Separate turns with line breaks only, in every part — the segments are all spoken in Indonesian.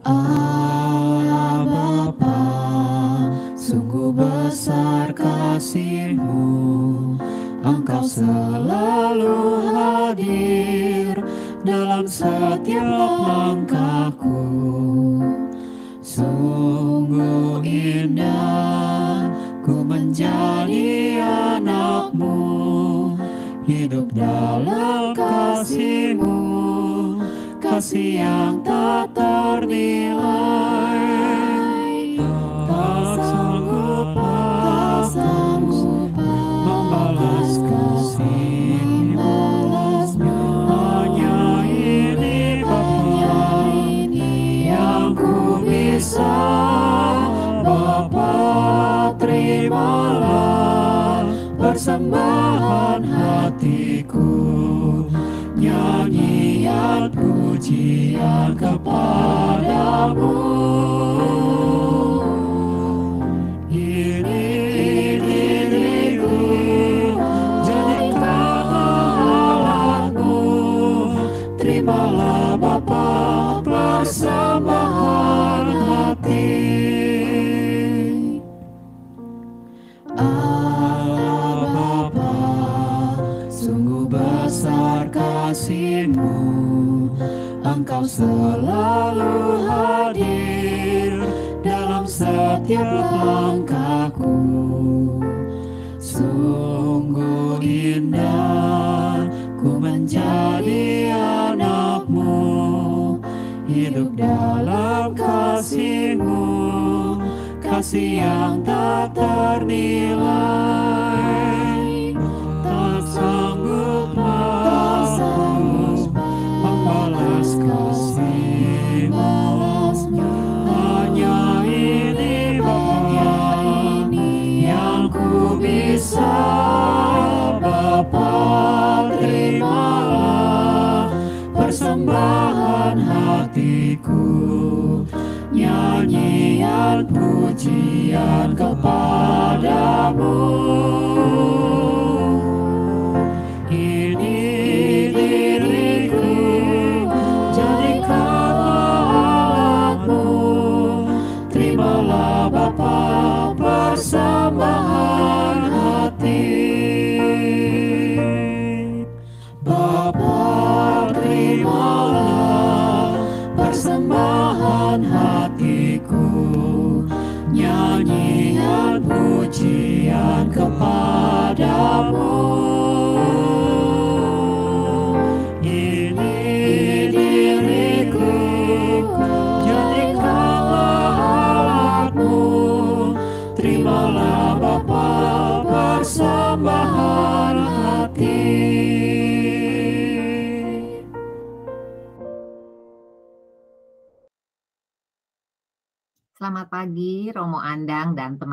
Aba Bapa, sungguh besar kasihmu, Engkau selalu hadir dalam setiap langkahku. Sungguh indah ku menjadi anakmu, hidup dalam kasihmu, kasih yang tak ter persembahan hatiku nyanyian pujian kepadamu selalu hadir dalam setiap langkahku sungguh indah ku menjadi anakmu hidup dalam kasihmu kasih yang tak ternilai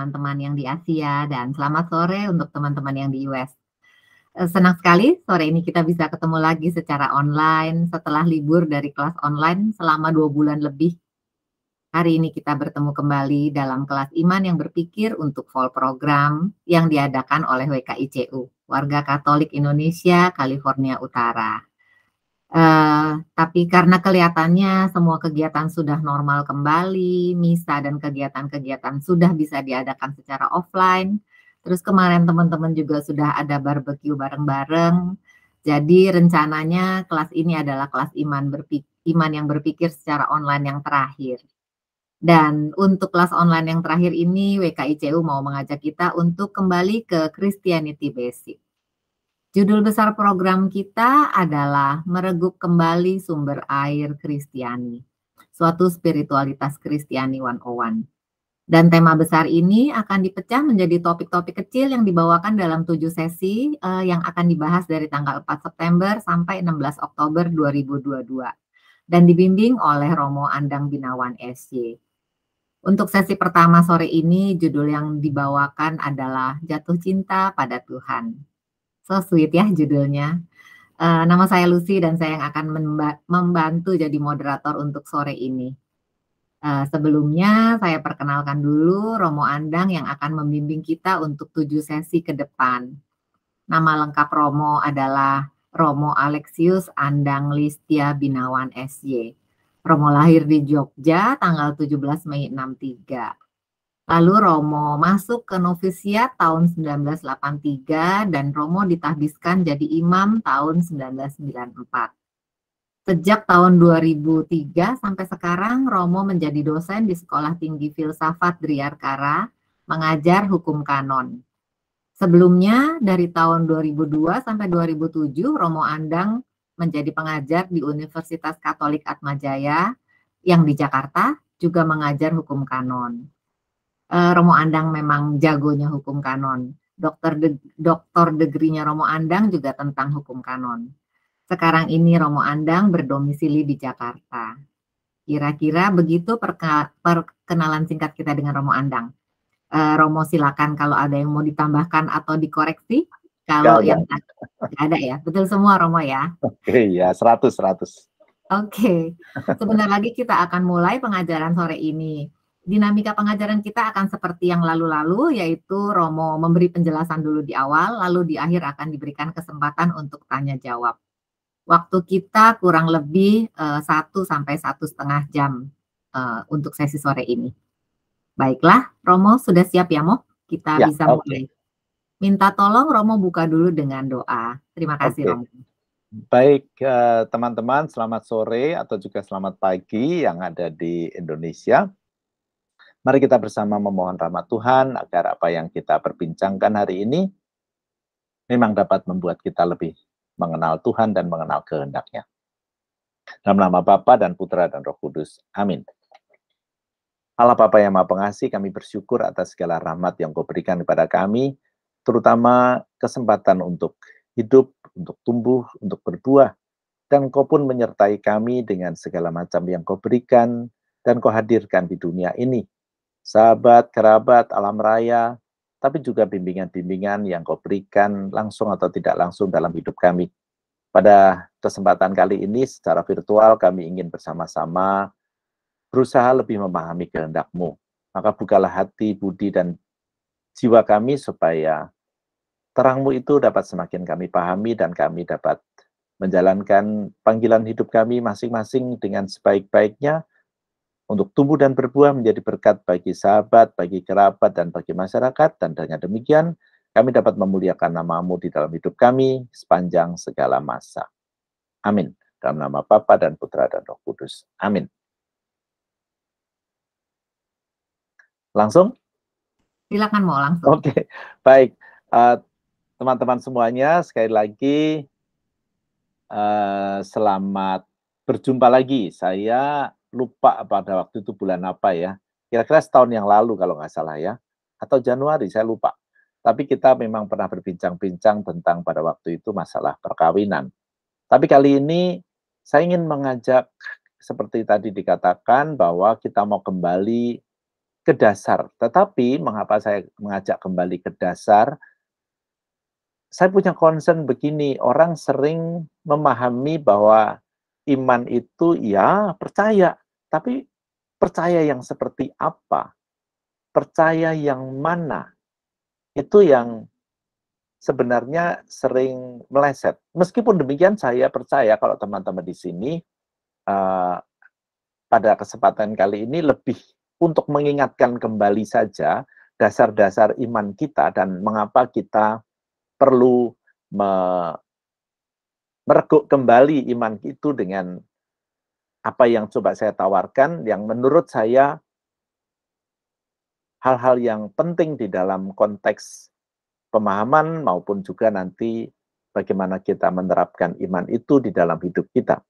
teman-teman yang di Asia dan selamat sore untuk teman-teman yang di US. Eh, senang sekali sore ini kita bisa ketemu lagi secara online setelah libur dari kelas online selama dua bulan lebih. Hari ini kita bertemu kembali dalam kelas iman yang berpikir untuk fall program yang diadakan oleh WKICU, warga Katolik Indonesia, California Utara. Eh, tapi karena kelihatannya semua kegiatan sudah normal kembali, misa dan kegiatan-kegiatan sudah bisa diadakan secara offline. Terus kemarin teman-teman juga sudah ada barbeque bareng-bareng. Jadi rencananya kelas ini adalah kelas iman berpikir, iman yang berpikir secara online yang terakhir. Dan untuk kelas online yang terakhir ini WKICU mau mengajak kita untuk kembali ke Christianity Basic Judul besar program kita adalah mereguk Kembali Sumber Air Kristiani, suatu spiritualitas Kristiani 101. Dan tema besar ini akan dipecah menjadi topik-topik kecil yang dibawakan dalam tujuh sesi eh, yang akan dibahas dari tanggal 4 September sampai 16 Oktober 2022 dan dibimbing oleh Romo Andang Binawan Sj. Untuk sesi pertama sore ini, judul yang dibawakan adalah Jatuh Cinta pada Tuhan So sweet ya judulnya. Uh, nama saya Lucy dan saya yang akan membantu jadi moderator untuk sore ini. Uh, sebelumnya saya perkenalkan dulu Romo Andang yang akan membimbing kita untuk tujuh sesi ke depan. Nama lengkap Romo adalah Romo Alexius Andang Listia Binawan SY. Romo lahir di Jogja tanggal 17 Mei 63. Lalu Romo masuk ke novisiat tahun 1983 dan Romo ditahbiskan jadi imam tahun 1994. Sejak tahun 2003 sampai sekarang, Romo menjadi dosen di Sekolah Tinggi Filsafat Driarkara, mengajar hukum kanon. Sebelumnya, dari tahun 2002 sampai 2007, Romo Andang menjadi pengajar di Universitas Katolik Atmajaya yang di Jakarta juga mengajar hukum kanon uh, Romo Andang memang jagonya hukum kanon. Dokter de, doktor degrinya Romo Andang juga tentang hukum kanon. Sekarang ini Romo Andang berdomisili di Jakarta. Kira-kira begitu perka, perkenalan singkat kita dengan Romo Andang. Uh, Romo silakan kalau ada yang mau ditambahkan atau dikoreksi. Kalau yang ada. ada ya, betul semua Romo ya.
Oke ya, 100 100. Oke.
Okay. Sebentar lagi kita akan mulai pengajaran sore ini dinamika pengajaran kita akan seperti yang lalu-lalu, yaitu Romo memberi penjelasan dulu di awal, lalu di akhir akan diberikan kesempatan untuk tanya jawab. Waktu kita kurang lebih eh, satu sampai satu setengah jam uh, untuk sesi sore ini. Baiklah, Romo sudah siap ya, Mo? Kita ya, bisa okay. mulai. Minta tolong Romo buka dulu dengan doa. Terima kasih, okay. Romo.
Baik, eh, teman-teman, teman -teman, selamat sore atau juga selamat pagi yang ada di Indonesia. Mari kita bersama memohon rahmat Tuhan agar apa yang kita perbincangkan hari ini memang dapat membuat kita lebih mengenal Tuhan dan mengenal kehendaknya. Dalam nama Bapa dan Putra dan Roh Kudus. Amin. Allah Bapa yang Maha Pengasih, kami bersyukur atas segala rahmat yang Kau berikan kepada kami, terutama kesempatan untuk hidup, untuk tumbuh, untuk berbuah, dan Kau pun menyertai kami dengan segala macam yang Kau berikan dan Kau hadirkan di dunia ini sahabat, kerabat, alam raya, tapi juga bimbingan-bimbingan yang kau berikan langsung atau tidak langsung dalam hidup kami. Pada kesempatan kali ini secara virtual kami ingin bersama-sama berusaha lebih memahami kehendakmu. Maka bukalah hati, budi, dan jiwa kami supaya terangmu itu dapat semakin kami pahami dan kami dapat menjalankan panggilan hidup kami masing-masing dengan sebaik-baiknya, untuk tumbuh dan berbuah menjadi berkat bagi sahabat, bagi kerabat, dan bagi masyarakat. Dan dengan demikian, kami dapat memuliakan namamu di dalam hidup kami sepanjang segala masa. Amin. Dalam nama Bapa dan Putra dan Roh Kudus. Amin. Langsung?
Silakan mau langsung.
Oke, okay. baik. Eh, teman-teman uh, semuanya, sekali lagi uh, selamat berjumpa lagi. Saya lupa pada waktu itu bulan apa ya. Kira-kira setahun yang lalu kalau nggak salah ya. Atau Januari, saya lupa. Tapi kita memang pernah berbincang-bincang tentang pada waktu itu masalah perkawinan. Tapi kali ini saya ingin mengajak seperti tadi dikatakan bahwa kita mau kembali ke dasar. Tetapi mengapa saya mengajak kembali ke dasar? Saya punya concern begini, orang sering memahami bahwa iman itu ya percaya. Tapi percaya yang seperti apa, percaya yang mana, itu yang sebenarnya sering meleset. Meskipun demikian, saya percaya kalau teman-teman di sini uh, pada kesempatan kali ini lebih untuk mengingatkan kembali saja dasar-dasar iman kita dan mengapa kita perlu me mereguk kembali iman itu dengan apa yang coba saya tawarkan yang menurut saya hal-hal yang penting di dalam konteks pemahaman maupun juga nanti bagaimana kita menerapkan iman itu di dalam hidup kita.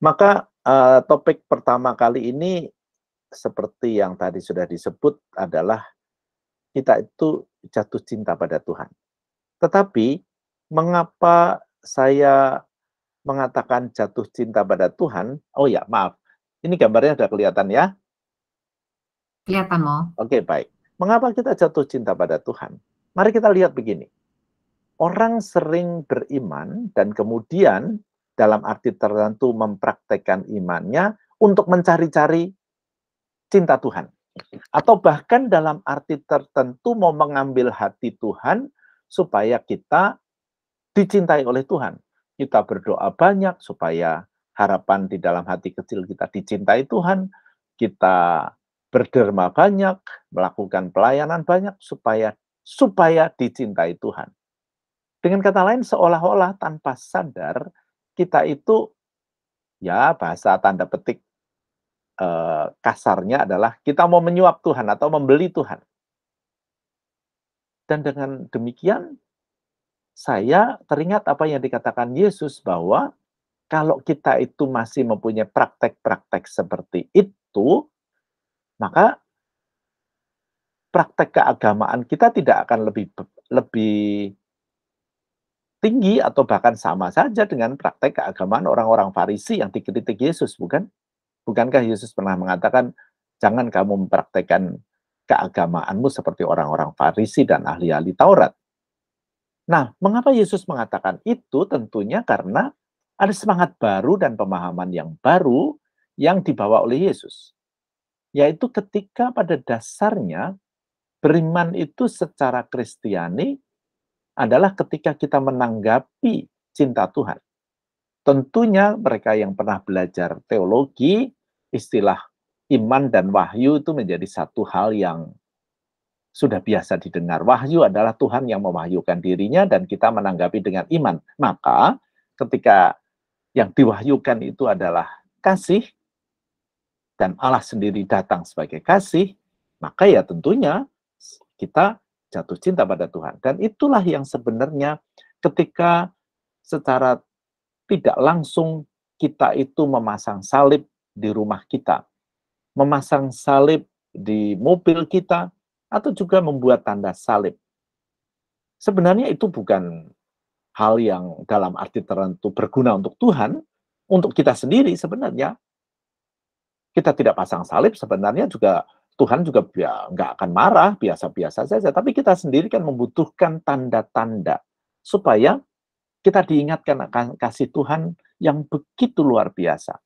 Maka uh, topik pertama kali ini seperti yang tadi sudah disebut adalah kita itu jatuh cinta pada Tuhan. Tetapi mengapa saya mengatakan jatuh cinta pada Tuhan, oh ya, maaf. Ini gambarnya sudah kelihatan ya?
Kelihatan, Mo.
Oke, baik. Mengapa kita jatuh cinta pada Tuhan? Mari kita lihat begini. Orang sering beriman dan kemudian dalam arti tertentu mempraktekkan imannya untuk mencari-cari cinta Tuhan. Atau bahkan dalam arti tertentu mau mengambil hati Tuhan supaya kita dicintai oleh Tuhan kita berdoa banyak supaya harapan di dalam hati kecil kita dicintai Tuhan, kita berderma banyak, melakukan pelayanan banyak supaya supaya dicintai Tuhan. Dengan kata lain seolah-olah tanpa sadar kita itu ya bahasa tanda petik eh, kasarnya adalah kita mau menyuap Tuhan atau membeli Tuhan. Dan dengan demikian saya teringat apa yang dikatakan Yesus bahwa kalau kita itu masih mempunyai praktek-praktek seperti itu, maka praktek keagamaan kita tidak akan lebih lebih tinggi atau bahkan sama saja dengan praktek keagamaan orang-orang Farisi yang dikritik Yesus, bukan? Bukankah Yesus pernah mengatakan jangan kamu mempraktekkan keagamaanmu seperti orang-orang Farisi dan ahli-ahli Taurat? Nah, mengapa Yesus mengatakan itu? Tentunya karena ada semangat baru dan pemahaman yang baru yang dibawa oleh Yesus. Yaitu ketika pada dasarnya beriman itu secara kristiani adalah ketika kita menanggapi cinta Tuhan. Tentunya mereka yang pernah belajar teologi, istilah iman dan wahyu itu menjadi satu hal yang sudah biasa didengar. Wahyu adalah Tuhan yang mewahyukan dirinya dan kita menanggapi dengan iman. Maka ketika yang diwahyukan itu adalah kasih dan Allah sendiri datang sebagai kasih, maka ya tentunya kita jatuh cinta pada Tuhan. Dan itulah yang sebenarnya ketika secara tidak langsung kita itu memasang salib di rumah kita, memasang salib di mobil kita, atau juga membuat tanda salib. Sebenarnya itu bukan hal yang dalam arti tertentu berguna untuk Tuhan, untuk kita sendiri sebenarnya. Kita tidak pasang salib sebenarnya juga Tuhan juga ya, nggak akan marah, biasa-biasa saja. Tapi kita sendiri kan membutuhkan tanda-tanda supaya kita diingatkan akan kasih Tuhan yang begitu luar biasa.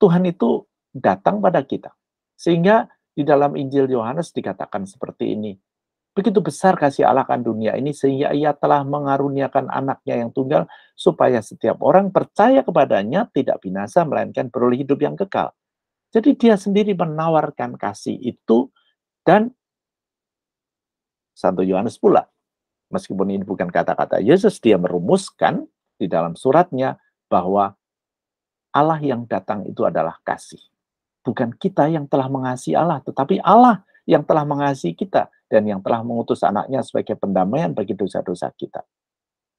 Tuhan itu datang pada kita. Sehingga di dalam Injil Yohanes dikatakan seperti ini. Begitu besar kasih Allah akan dunia ini sehingga ia telah mengaruniakan anaknya yang tunggal supaya setiap orang percaya kepadanya tidak binasa melainkan beroleh hidup yang kekal. Jadi dia sendiri menawarkan kasih itu dan Santo Yohanes pula. Meskipun ini bukan kata-kata Yesus, dia merumuskan di dalam suratnya bahwa Allah yang datang itu adalah kasih bukan kita yang telah mengasihi Allah, tetapi Allah yang telah mengasihi kita dan yang telah mengutus anaknya sebagai pendamaian bagi dosa-dosa kita.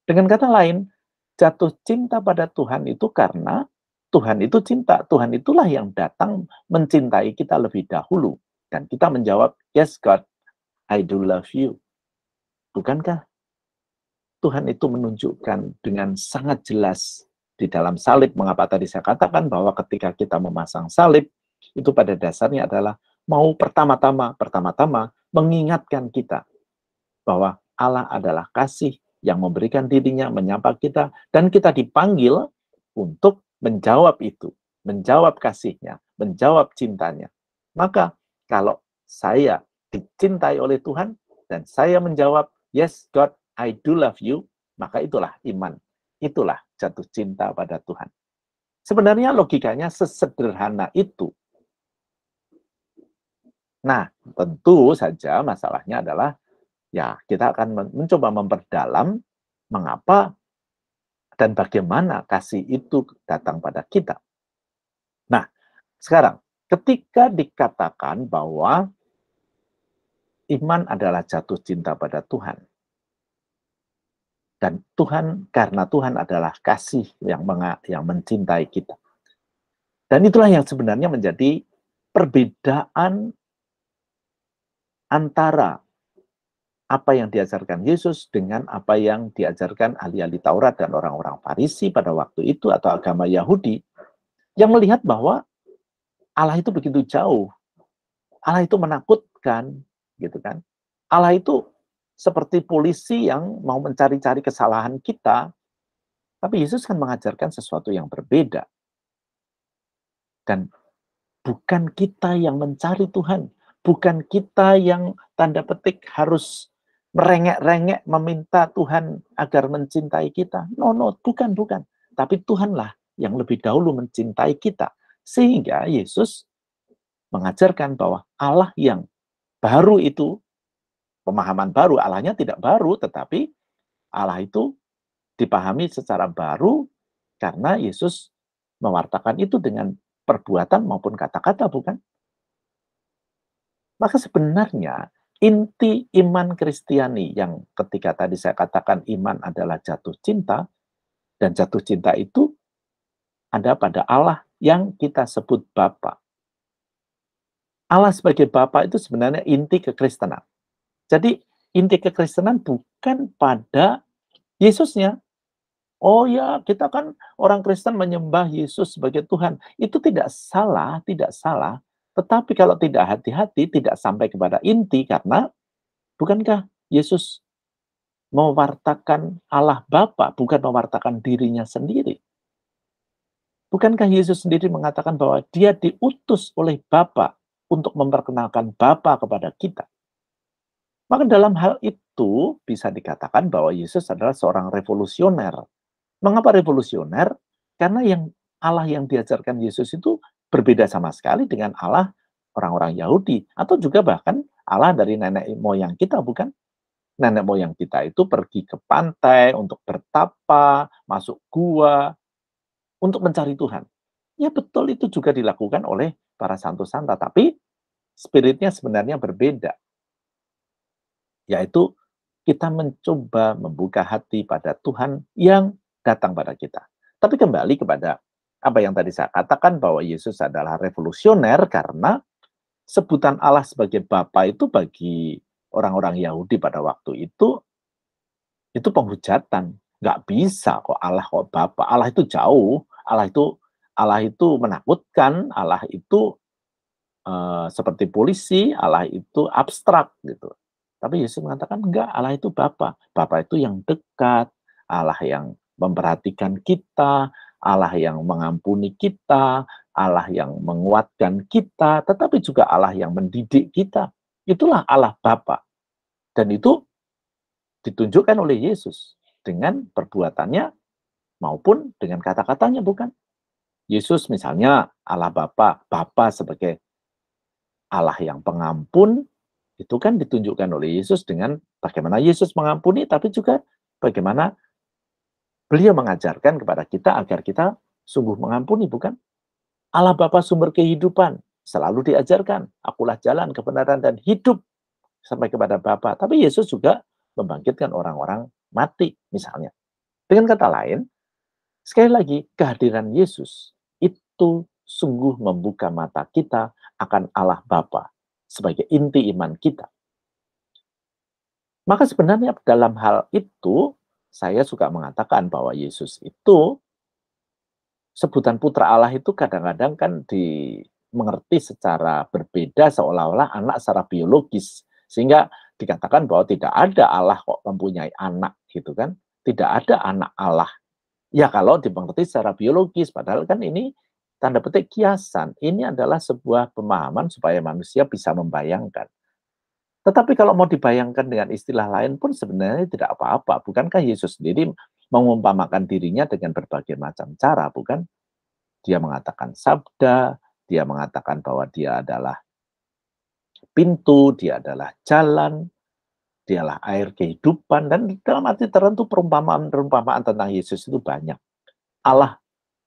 Dengan kata lain, jatuh cinta pada Tuhan itu karena Tuhan itu cinta, Tuhan itulah yang datang mencintai kita lebih dahulu. Dan kita menjawab, yes God, I do love you. Bukankah Tuhan itu menunjukkan dengan sangat jelas di dalam salib. Mengapa tadi saya katakan bahwa ketika kita memasang salib, itu pada dasarnya adalah mau pertama-tama, pertama-tama mengingatkan kita bahwa Allah adalah kasih yang memberikan dirinya menyapa kita dan kita dipanggil untuk menjawab itu, menjawab kasihnya, menjawab cintanya. Maka kalau saya dicintai oleh Tuhan dan saya menjawab, yes God, I do love you, maka itulah iman, itulah jatuh cinta pada Tuhan. Sebenarnya logikanya sesederhana itu, Nah, tentu saja masalahnya adalah ya kita akan mencoba memperdalam mengapa dan bagaimana kasih itu datang pada kita. Nah, sekarang ketika dikatakan bahwa iman adalah jatuh cinta pada Tuhan. Dan Tuhan karena Tuhan adalah kasih yang menga, yang mencintai kita. Dan itulah yang sebenarnya menjadi perbedaan antara apa yang diajarkan Yesus dengan apa yang diajarkan ahli-ahli Taurat dan orang-orang Farisi pada waktu itu atau agama Yahudi yang melihat bahwa Allah itu begitu jauh. Allah itu menakutkan, gitu kan. Allah itu seperti polisi yang mau mencari-cari kesalahan kita, tapi Yesus kan mengajarkan sesuatu yang berbeda. Dan bukan kita yang mencari Tuhan, Bukan kita yang tanda petik harus merengek-rengek meminta Tuhan agar mencintai kita. No, no, bukan, bukan. Tapi Tuhanlah yang lebih dahulu mencintai kita. Sehingga Yesus mengajarkan bahwa Allah yang baru itu, pemahaman baru, Allahnya tidak baru, tetapi Allah itu dipahami secara baru karena Yesus mewartakan itu dengan perbuatan maupun kata-kata, bukan? Maka sebenarnya inti iman Kristiani yang ketika tadi saya katakan iman adalah jatuh cinta dan jatuh cinta itu ada pada Allah yang kita sebut Bapa. Allah sebagai Bapa itu sebenarnya inti kekristenan. Jadi inti kekristenan bukan pada Yesusnya. Oh ya, kita kan orang Kristen menyembah Yesus sebagai Tuhan. Itu tidak salah, tidak salah. Tetapi kalau tidak hati-hati, tidak sampai kepada inti karena bukankah Yesus mewartakan Allah Bapa bukan mewartakan dirinya sendiri? Bukankah Yesus sendiri mengatakan bahwa dia diutus oleh Bapa untuk memperkenalkan Bapa kepada kita? Maka dalam hal itu bisa dikatakan bahwa Yesus adalah seorang revolusioner. Mengapa revolusioner? Karena yang Allah yang diajarkan Yesus itu berbeda sama sekali dengan Allah orang-orang Yahudi atau juga bahkan Allah dari nenek moyang kita bukan? Nenek moyang kita itu pergi ke pantai untuk bertapa, masuk gua untuk mencari Tuhan. Ya betul itu juga dilakukan oleh para santo santa, tapi spiritnya sebenarnya berbeda. Yaitu kita mencoba membuka hati pada Tuhan yang datang pada kita. Tapi kembali kepada apa yang tadi saya katakan bahwa Yesus adalah revolusioner karena sebutan Allah sebagai Bapa itu bagi orang-orang Yahudi pada waktu itu itu penghujatan. Nggak bisa kok Allah kok Bapa. Allah itu jauh, Allah itu Allah itu menakutkan, Allah itu uh, seperti polisi, Allah itu abstrak gitu. Tapi Yesus mengatakan enggak, Allah itu Bapa. Bapa itu yang dekat, Allah yang memperhatikan kita, Allah yang mengampuni kita, Allah yang menguatkan kita, tetapi juga Allah yang mendidik kita. Itulah Allah Bapa. Dan itu ditunjukkan oleh Yesus dengan perbuatannya maupun dengan kata-katanya, bukan? Yesus misalnya Allah Bapa, Bapa sebagai Allah yang pengampun, itu kan ditunjukkan oleh Yesus dengan bagaimana Yesus mengampuni, tapi juga bagaimana Beliau mengajarkan kepada kita agar kita sungguh mengampuni, bukan? Allah Bapa sumber kehidupan, selalu diajarkan, akulah jalan kebenaran dan hidup sampai kepada Bapa. Tapi Yesus juga membangkitkan orang-orang mati misalnya. Dengan kata lain, sekali lagi kehadiran Yesus itu sungguh membuka mata kita akan Allah Bapa sebagai inti iman kita. Maka sebenarnya dalam hal itu saya suka mengatakan bahwa Yesus itu sebutan putra Allah itu kadang-kadang kan dimengerti secara berbeda seolah-olah anak secara biologis sehingga dikatakan bahwa tidak ada Allah kok mempunyai anak gitu kan tidak ada anak Allah ya kalau dimengerti secara biologis padahal kan ini tanda petik kiasan ini adalah sebuah pemahaman supaya manusia bisa membayangkan tetapi kalau mau dibayangkan dengan istilah lain pun sebenarnya tidak apa-apa. Bukankah Yesus sendiri mengumpamakan dirinya dengan berbagai macam cara, bukan? Dia mengatakan sabda, dia mengatakan bahwa dia adalah pintu, dia adalah jalan, dialah air kehidupan, dan dalam arti tertentu perumpamaan-perumpamaan tentang Yesus itu banyak. Allah,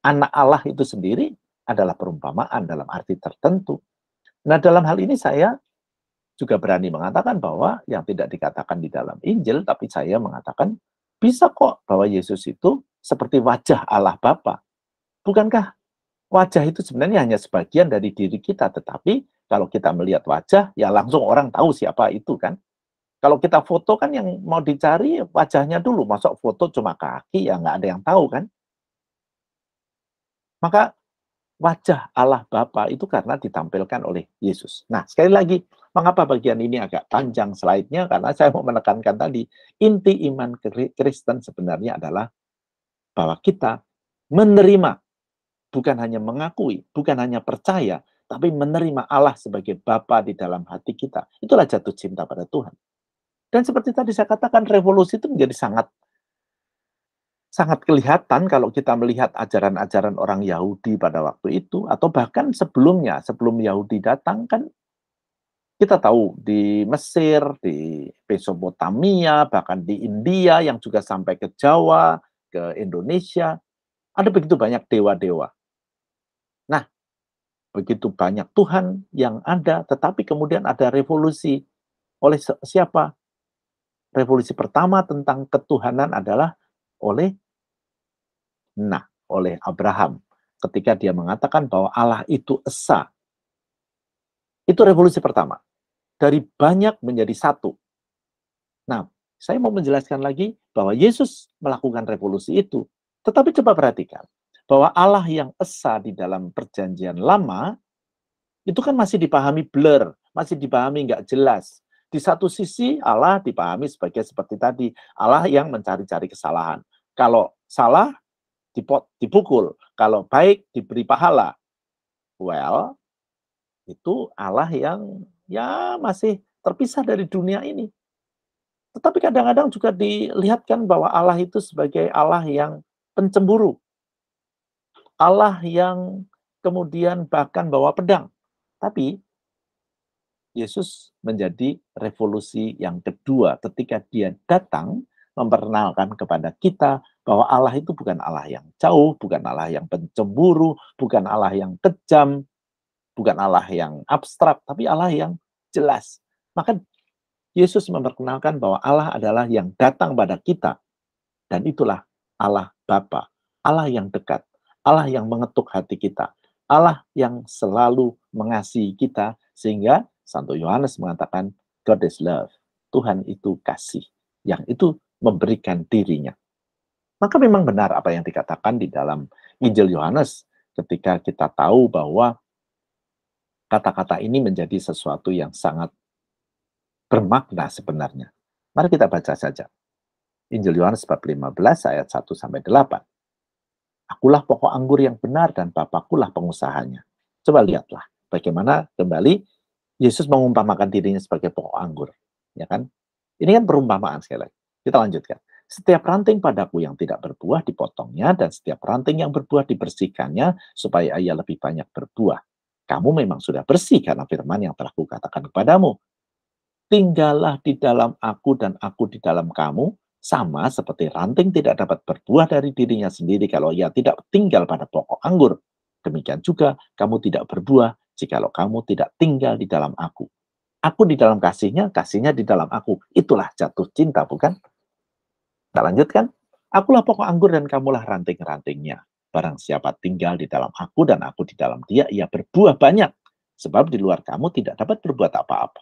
anak Allah itu sendiri adalah perumpamaan dalam arti tertentu. Nah dalam hal ini saya juga berani mengatakan bahwa yang tidak dikatakan di dalam Injil, tapi saya mengatakan bisa kok bahwa Yesus itu seperti wajah Allah Bapa. Bukankah wajah itu sebenarnya hanya sebagian dari diri kita, tetapi kalau kita melihat wajah, ya langsung orang tahu siapa itu kan. Kalau kita foto kan yang mau dicari wajahnya dulu, masuk foto cuma kaki ya nggak ada yang tahu kan. Maka wajah Allah Bapa itu karena ditampilkan oleh Yesus. Nah, sekali lagi, mengapa bagian ini agak panjang slide-nya? Karena saya mau menekankan tadi, inti iman Kristen sebenarnya adalah bahwa kita menerima, bukan hanya mengakui, bukan hanya percaya, tapi menerima Allah sebagai Bapa di dalam hati kita. Itulah jatuh cinta pada Tuhan. Dan seperti tadi saya katakan, revolusi itu menjadi sangat sangat kelihatan kalau kita melihat ajaran-ajaran orang Yahudi pada waktu itu atau bahkan sebelumnya sebelum Yahudi datang kan kita tahu di Mesir, di Mesopotamia, bahkan di India yang juga sampai ke Jawa, ke Indonesia, ada begitu banyak dewa-dewa. Nah, begitu banyak Tuhan yang ada, tetapi kemudian ada revolusi oleh siapa? Revolusi pertama tentang ketuhanan adalah oleh Nah, oleh Abraham ketika dia mengatakan bahwa Allah itu esa. Itu revolusi pertama. Dari banyak menjadi satu. Nah, saya mau menjelaskan lagi bahwa Yesus melakukan revolusi itu. Tetapi coba perhatikan bahwa Allah yang esa di dalam perjanjian lama itu kan masih dipahami blur, masih dipahami nggak jelas. Di satu sisi Allah dipahami sebagai seperti tadi, Allah yang mencari-cari kesalahan. Kalau salah dipot, dipukul, kalau baik diberi pahala. Well, itu Allah yang ya masih terpisah dari dunia ini. Tetapi kadang-kadang juga dilihatkan bahwa Allah itu sebagai Allah yang pencemburu. Allah yang kemudian bahkan bawa pedang. Tapi Yesus menjadi revolusi yang kedua ketika dia datang memperkenalkan kepada kita bahwa Allah itu bukan Allah yang jauh, bukan Allah yang pencemburu, bukan Allah yang kejam, bukan Allah yang abstrak, tapi Allah yang jelas. Maka Yesus memperkenalkan bahwa Allah adalah yang datang pada kita dan itulah Allah Bapa, Allah yang dekat, Allah yang mengetuk hati kita, Allah yang selalu mengasihi kita sehingga Santo Yohanes mengatakan God is love. Tuhan itu kasih yang itu memberikan dirinya. Maka memang benar apa yang dikatakan di dalam Injil Yohanes ketika kita tahu bahwa kata-kata ini menjadi sesuatu yang sangat bermakna sebenarnya. Mari kita baca saja. Injil Yohanes bab 15 ayat 1 sampai 8. Akulah pokok anggur yang benar dan lah pengusahanya. Coba lihatlah bagaimana kembali Yesus mengumpamakan dirinya sebagai pokok anggur, ya kan? Ini kan perumpamaan sekali lagi. Kita lanjutkan. Setiap ranting padaku yang tidak berbuah dipotongnya dan setiap ranting yang berbuah dibersihkannya supaya ia lebih banyak berbuah. Kamu memang sudah bersih karena firman yang telah kukatakan kepadamu. Tinggallah di dalam aku dan aku di dalam kamu, sama seperti ranting tidak dapat berbuah dari dirinya sendiri kalau ia tidak tinggal pada pokok anggur. Demikian juga kamu tidak berbuah jikalau kamu tidak tinggal di dalam aku. Aku di dalam kasihnya, kasihnya di dalam aku. Itulah jatuh cinta, bukan? Kita lanjutkan. Akulah pokok anggur dan kamulah ranting-rantingnya. Barang siapa tinggal di dalam aku dan aku di dalam dia, ia berbuah banyak. Sebab di luar kamu tidak dapat berbuat apa-apa.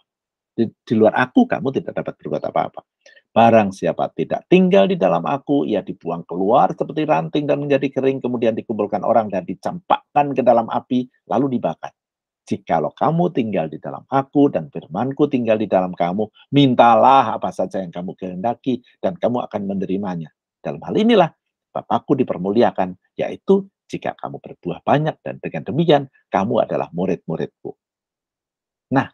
Di, di luar aku kamu tidak dapat berbuat apa-apa. Barang siapa tidak tinggal di dalam aku, ia dibuang keluar seperti ranting dan menjadi kering, kemudian dikumpulkan orang dan dicampakkan ke dalam api, lalu dibakar. Jikalau kamu tinggal di dalam aku dan firmanku tinggal di dalam kamu, mintalah apa saja yang kamu kehendaki dan kamu akan menerimanya. Dalam hal inilah Bapakku dipermuliakan, yaitu jika kamu berbuah banyak dan dengan demikian kamu adalah murid-muridku. Nah,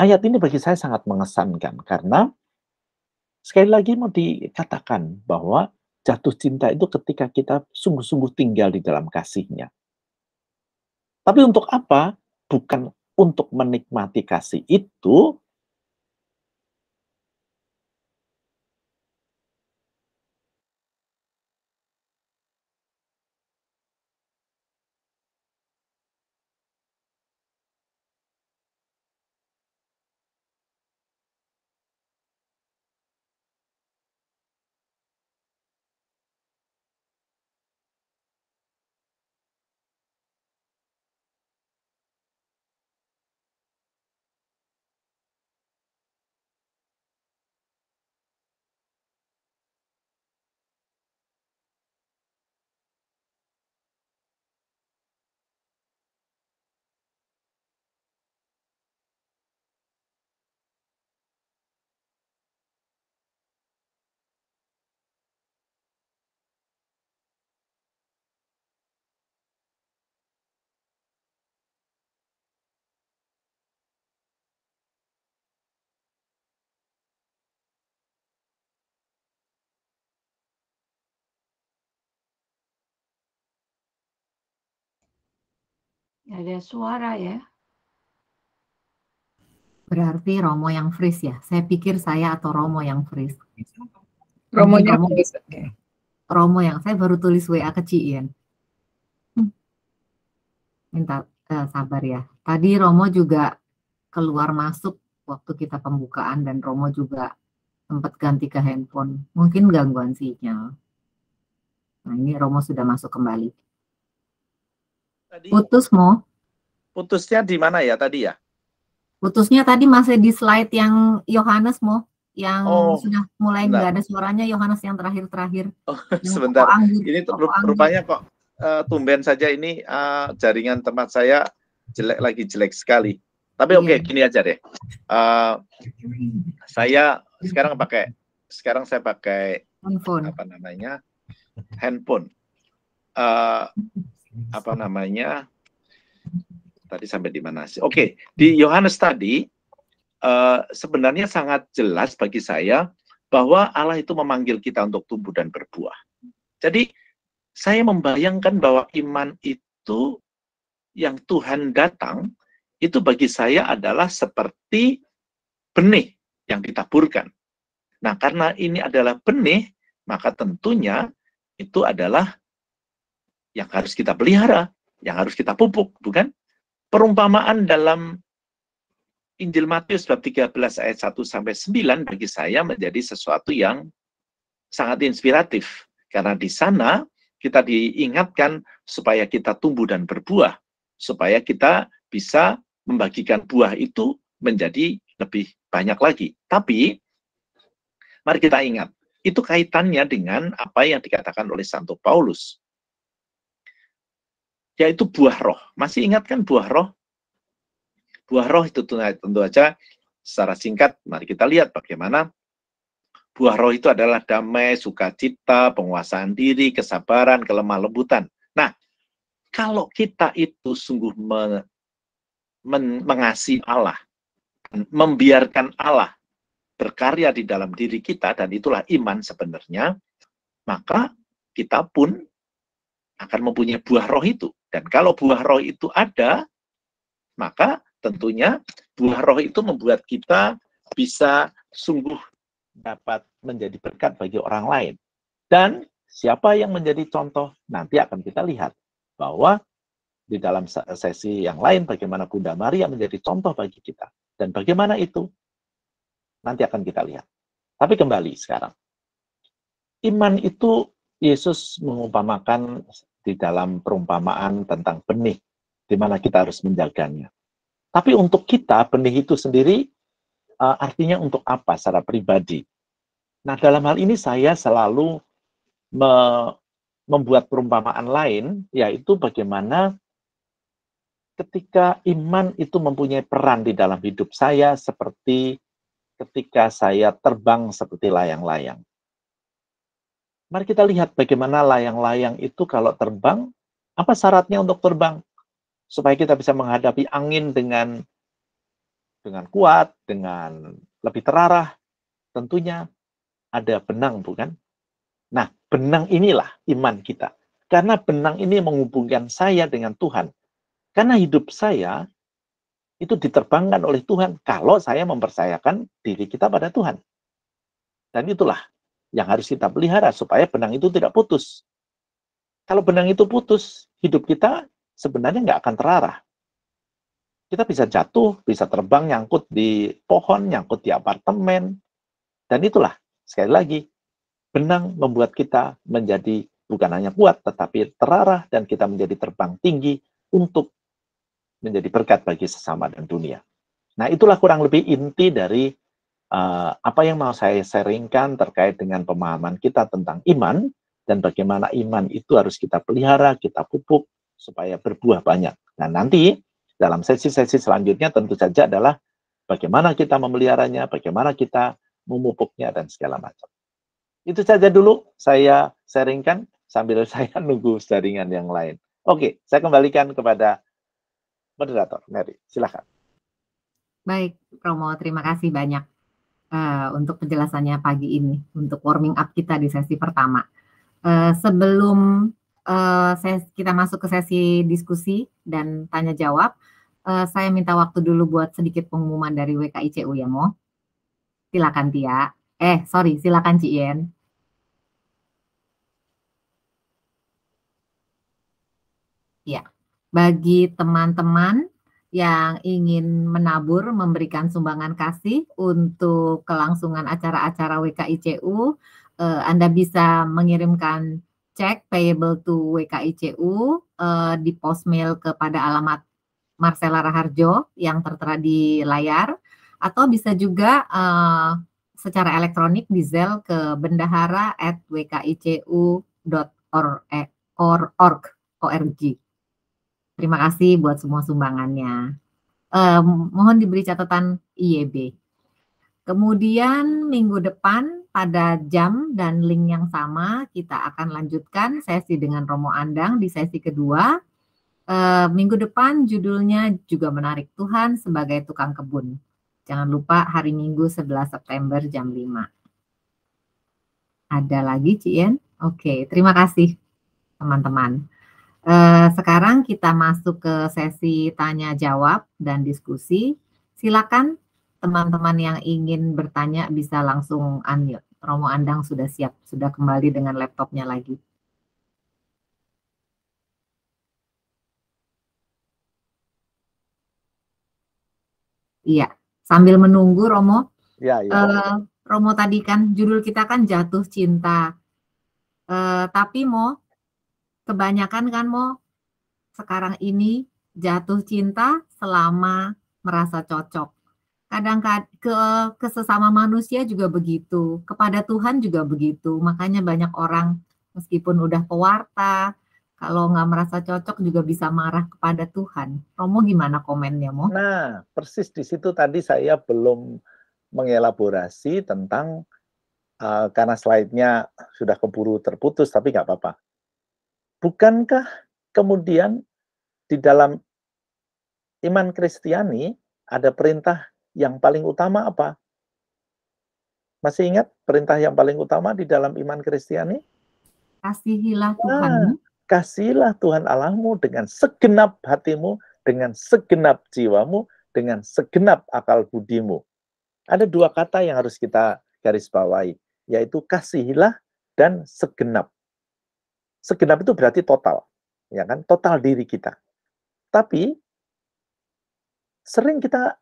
ayat ini bagi saya sangat mengesankan karena sekali lagi mau dikatakan bahwa jatuh cinta itu ketika kita sungguh-sungguh tinggal di dalam kasihnya. Tapi untuk apa bukan untuk menikmati kasih itu,
Ya ada suara ya.
Berarti Romo yang freeze ya? Saya pikir saya atau Romo yang freeze.
Romo yang Romo,
freeze, Romo yang, saya baru tulis WA ke Cien. Hmm. Minta eh, sabar ya. Tadi Romo juga keluar masuk waktu kita pembukaan dan Romo juga sempat ganti ke handphone. Mungkin gangguan sinyal. Nah ini Romo sudah masuk kembali. Tadi, Putus, mau Putusnya
di mana ya tadi ya?
Putusnya tadi masih di slide yang Yohanes, mau Yang oh, sudah mulai nggak ada suaranya, Yohanes yang terakhir-terakhir.
Oh, sebentar. ini tuh rupanya kok
uh, tumben saja ini uh, jaringan tempat saya jelek lagi jelek sekali. Tapi iya. oke, okay, gini aja deh. Uh, saya sekarang pakai, sekarang saya pakai handphone. apa namanya handphone. Uh, apa namanya tadi sampai di mana sih? Oke, okay. di Yohanes tadi uh, sebenarnya sangat jelas bagi saya bahwa Allah itu memanggil kita untuk tumbuh dan berbuah. Jadi saya membayangkan bahwa iman itu yang Tuhan datang itu bagi saya adalah seperti benih yang ditaburkan. Nah, karena ini adalah benih, maka tentunya itu adalah yang harus kita pelihara, yang harus kita pupuk, bukan? Perumpamaan dalam Injil Matius bab 13 ayat 1 sampai 9 bagi saya menjadi sesuatu yang sangat inspiratif karena di sana kita diingatkan supaya kita tumbuh dan berbuah, supaya kita bisa membagikan buah itu menjadi lebih banyak lagi. Tapi mari kita ingat, itu kaitannya dengan apa yang dikatakan oleh Santo Paulus yaitu buah roh. Masih ingat kan buah roh? Buah roh itu tentu saja secara singkat mari kita lihat bagaimana buah roh itu adalah damai, sukacita, penguasaan diri, kesabaran, kelemah lembutan. Nah, kalau kita itu sungguh me, men, mengasihi Allah, membiarkan Allah berkarya di dalam diri kita dan itulah iman sebenarnya, maka kita pun akan mempunyai buah roh itu. Dan kalau buah roh itu ada, maka tentunya buah roh itu membuat kita bisa sungguh dapat menjadi berkat bagi orang lain. Dan siapa yang menjadi contoh nanti akan kita lihat bahwa di dalam sesi yang lain bagaimana Bunda Maria menjadi contoh bagi kita dan bagaimana itu nanti akan kita lihat. Tapi kembali sekarang. Iman itu Yesus mengumpamakan di dalam perumpamaan tentang benih, di mana kita harus menjaganya. Tapi untuk kita, benih itu sendiri uh, artinya untuk apa secara pribadi? Nah, dalam hal ini saya selalu me membuat perumpamaan lain, yaitu bagaimana ketika iman itu mempunyai peran di dalam hidup saya seperti ketika saya terbang seperti layang-layang. Mari kita lihat bagaimana layang-layang itu kalau terbang, apa syaratnya untuk terbang? Supaya kita bisa menghadapi angin dengan dengan kuat, dengan lebih terarah. Tentunya ada benang, bukan? Nah, benang inilah iman kita. Karena benang ini menghubungkan saya dengan Tuhan. Karena hidup saya itu diterbangkan oleh Tuhan kalau saya mempercayakan diri kita pada Tuhan. Dan itulah yang harus kita pelihara supaya benang itu tidak putus. Kalau benang itu putus, hidup kita sebenarnya nggak akan terarah. Kita bisa jatuh, bisa terbang, nyangkut di pohon, nyangkut di apartemen, dan itulah sekali lagi benang membuat kita menjadi bukan hanya kuat, tetapi terarah dan kita menjadi terbang tinggi untuk menjadi berkat bagi sesama dan dunia. Nah, itulah kurang lebih inti dari Eh, apa yang mau saya sharingkan terkait dengan pemahaman kita tentang iman dan bagaimana iman itu harus kita pelihara, kita pupuk supaya berbuah banyak. Nah, nanti dalam sesi-sesi selanjutnya tentu saja adalah bagaimana kita memeliharanya, bagaimana kita memupuknya dan segala macam. Itu saja dulu saya sharingkan sambil saya nunggu jaringan yang lain. Oke, saya kembalikan kepada moderator Mary. silakan
Baik, Romo, terima kasih banyak. Eh, untuk penjelasannya pagi ini, untuk warming up kita di sesi pertama. Uh, sebelum uh, ses kita masuk ke sesi diskusi dan tanya jawab, uh, saya minta waktu dulu buat sedikit pengumuman dari WKICU ya, Mo. Silakan Tia. Eh, sorry, silakan Cien. Ya, bagi teman-teman yang ingin menabur memberikan sumbangan kasih untuk kelangsungan acara-acara WKICU, eh, Anda bisa mengirimkan cek payable to WKICU eh, di post mail kepada alamat Marcela Raharjo yang tertera di layar atau bisa juga eh, secara elektronik di Zel ke bendahara Or, org. Terima kasih buat semua sumbangannya. Eh, mohon diberi catatan IEB. Kemudian minggu depan pada jam dan link yang sama kita akan lanjutkan sesi dengan Romo Andang di sesi kedua. Eh, minggu depan judulnya juga menarik Tuhan sebagai tukang kebun. Jangan lupa hari Minggu 11 September jam 5. Ada lagi Cien? Oke, terima kasih teman-teman. Eh, sekarang kita masuk ke sesi tanya jawab dan diskusi. Silakan teman-teman yang ingin bertanya bisa langsung unmute. Romo Andang sudah siap, sudah kembali dengan laptopnya lagi. Iya, sambil menunggu Romo.
Ya, ya. Uh,
Romo tadi kan judul kita kan jatuh cinta. Uh, tapi mau kebanyakan kan mau sekarang ini jatuh cinta selama merasa cocok. Kadang ke ke sesama manusia juga begitu, kepada Tuhan juga begitu. Makanya banyak orang meskipun udah pewarta, kalau nggak merasa cocok juga bisa marah kepada Tuhan. Romo gimana komennya, Mo?
Nah, persis di situ tadi saya belum mengelaborasi tentang uh, karena slide-nya sudah keburu terputus, tapi nggak apa-apa bukankah kemudian di dalam iman Kristiani ada perintah yang paling utama apa? Masih ingat perintah yang paling utama di dalam iman Kristiani?
Kasihilah ah, Tuhan. Nah,
kasihilah Tuhan Allahmu dengan segenap hatimu, dengan segenap jiwamu, dengan segenap akal budimu. Ada dua kata yang harus kita garis bawahi, yaitu kasihilah dan segenap. Segenap itu berarti total, ya kan? Total diri kita. Tapi sering kita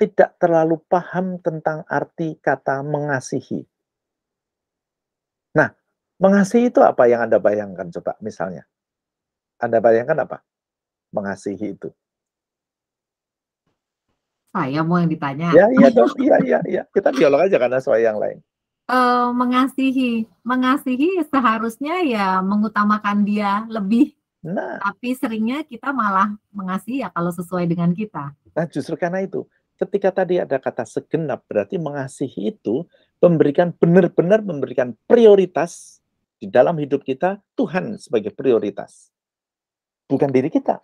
tidak terlalu paham tentang arti kata mengasihi. Nah, mengasihi itu apa yang Anda bayangkan coba misalnya? Anda bayangkan apa? Mengasihi itu.
Saya mau yang ditanya. Ya, iya dong.
Iya, iya, iya. Kita dialog aja karena soal yang lain
uh, mengasihi, mengasihi seharusnya ya mengutamakan dia lebih. Nah, tapi seringnya kita malah mengasihi ya kalau sesuai dengan kita.
Nah, justru karena itu, ketika tadi ada kata segenap berarti mengasihi itu memberikan benar-benar memberikan prioritas di dalam hidup kita Tuhan sebagai prioritas. Bukan diri kita.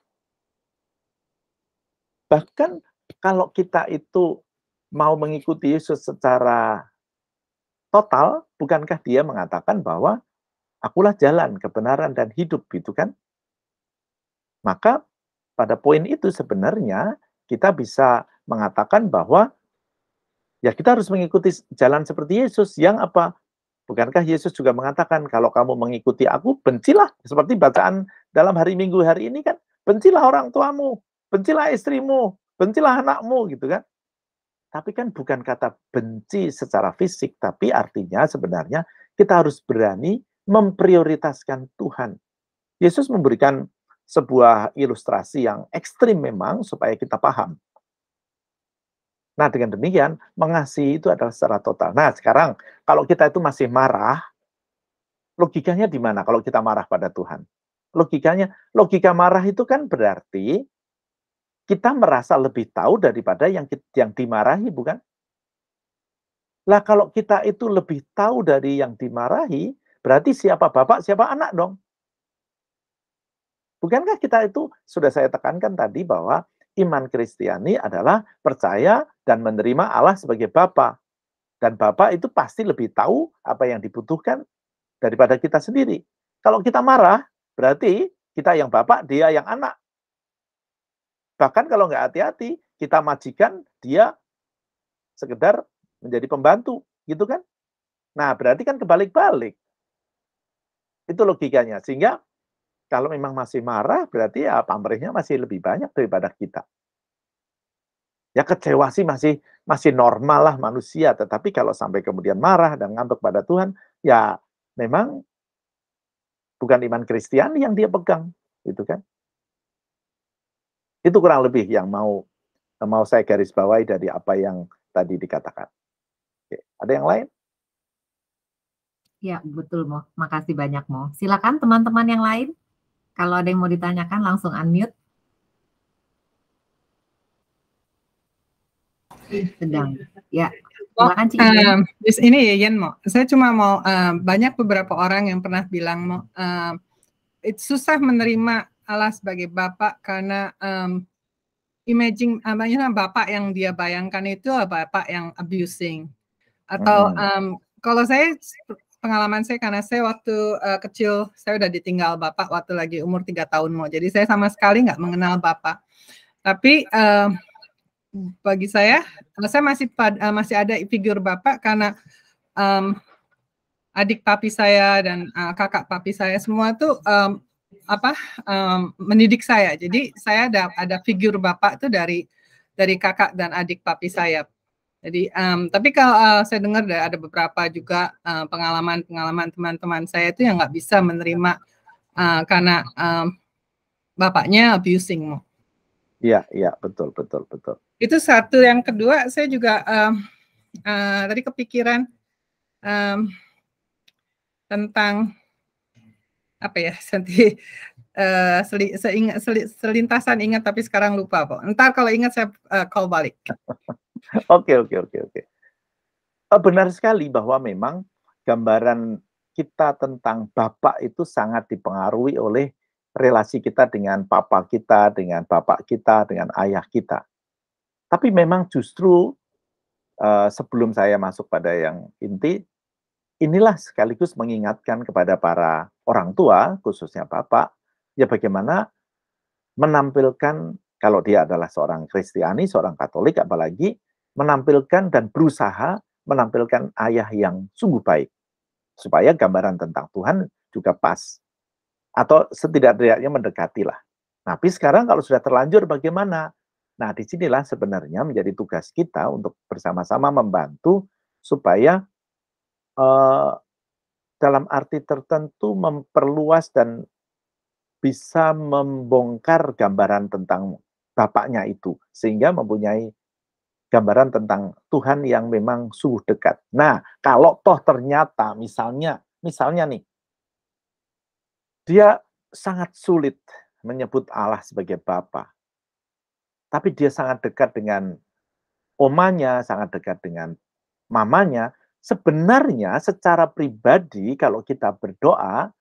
Bahkan kalau kita itu mau mengikuti Yesus secara total, bukankah dia mengatakan bahwa akulah jalan, kebenaran, dan hidup, gitu kan? Maka pada poin itu sebenarnya kita bisa mengatakan bahwa ya kita harus mengikuti jalan seperti Yesus yang apa? Bukankah Yesus juga mengatakan kalau kamu mengikuti aku, bencilah. Seperti bacaan dalam hari Minggu hari ini kan, bencilah orang tuamu, bencilah istrimu, bencilah anakmu gitu kan. Tapi kan bukan kata benci secara fisik, tapi artinya sebenarnya kita harus berani memprioritaskan Tuhan. Yesus memberikan sebuah ilustrasi yang ekstrim memang supaya kita paham. Nah dengan demikian mengasihi itu adalah secara total. Nah sekarang kalau kita itu masih marah, logikanya di mana kalau kita marah pada Tuhan? Logikanya, logika marah itu kan berarti kita merasa lebih tahu daripada yang yang dimarahi, bukan? Lah kalau kita itu lebih tahu dari yang dimarahi, berarti siapa bapak, siapa anak dong? Bukankah kita itu sudah saya tekankan tadi bahwa iman Kristiani adalah percaya dan menerima Allah sebagai Bapa. Dan Bapa itu pasti lebih tahu apa yang dibutuhkan daripada kita sendiri. Kalau kita marah, berarti kita yang Bapak, dia yang anak. Bahkan kalau nggak hati-hati, kita majikan, dia sekedar menjadi pembantu, gitu kan? Nah, berarti kan kebalik-balik. Itu logikanya. Sehingga kalau memang masih marah, berarti ya pamrihnya masih lebih banyak daripada kita. Ya kecewa sih masih masih normal lah manusia, tetapi kalau sampai kemudian marah dan ngantuk pada Tuhan, ya memang bukan iman Kristiani yang dia pegang, gitu kan? Itu kurang lebih yang mau mau saya garis bawahi dari apa yang tadi dikatakan. Oke, ada yang lain?
Ya, betul Mo. Makasih banyak Mo. Silakan teman-teman yang lain. Kalau ada yang mau ditanyakan langsung unmute. sedang
ya oh, ini ya Yen mau saya cuma mau uh, banyak beberapa orang yang pernah bilang mau uh, susah menerima Allah sebagai Bapak karena um, imaging namanya Bapak yang dia bayangkan itu Bapak yang abusing atau um, kalau saya pengalaman saya karena saya waktu uh, kecil saya udah ditinggal bapak waktu lagi umur tiga tahun mau jadi saya sama sekali nggak mengenal bapak tapi um, bagi saya saya masih pad, uh, masih ada figur bapak karena um, adik papi saya dan uh, kakak papi saya semua tuh um, apa um, mendidik saya. Jadi saya ada ada figur bapak itu dari dari kakak dan adik papi saya. Jadi um, tapi kalau uh, saya dengar ada beberapa juga uh, eh, pengalaman-pengalaman teman-teman saya itu yang nggak bisa menerima uh, karena um, bapaknya abusing.
Iya, iya, betul, betul, betul.
Itu satu. Yang kedua, saya juga um, uh, tadi kepikiran um, tentang apa ya nanti uh, seli, seingat, seli, selintasan ingat tapi sekarang lupa kok. Ntar
kalau ingat saya uh, call balik. Oke oke oke oke. Eh, benar sekali bahwa memang gambaran kita tentang bapak itu sangat dipengaruhi oleh relasi kita dengan papa kita, dengan bapak kita, dengan ayah kita. Tapi memang justru uh, sebelum saya masuk pada yang inti, inilah sekaligus mengingatkan kepada para orang tua, khususnya bapak, ya bagaimana menampilkan kalau dia adalah seorang Kristiani, seorang Katolik apalagi menampilkan dan berusaha menampilkan ayah yang sungguh baik supaya gambaran tentang Tuhan juga pas atau setidak-tidaknya mendekati Tapi sekarang kalau sudah terlanjur bagaimana? Nah, disinilah sebenarnya menjadi tugas kita untuk bersama-sama membantu supaya uh, dalam arti tertentu memperluas dan bisa membongkar gambaran tentang bapaknya itu sehingga mempunyai gambaran tentang Tuhan yang memang sungguh dekat. Nah, kalau toh ternyata misalnya misalnya nih dia sangat sulit menyebut Allah sebagai bapa. Tapi dia sangat dekat dengan omanya, sangat dekat dengan mamanya, Sebenarnya secara pribadi kalau kita berdoa,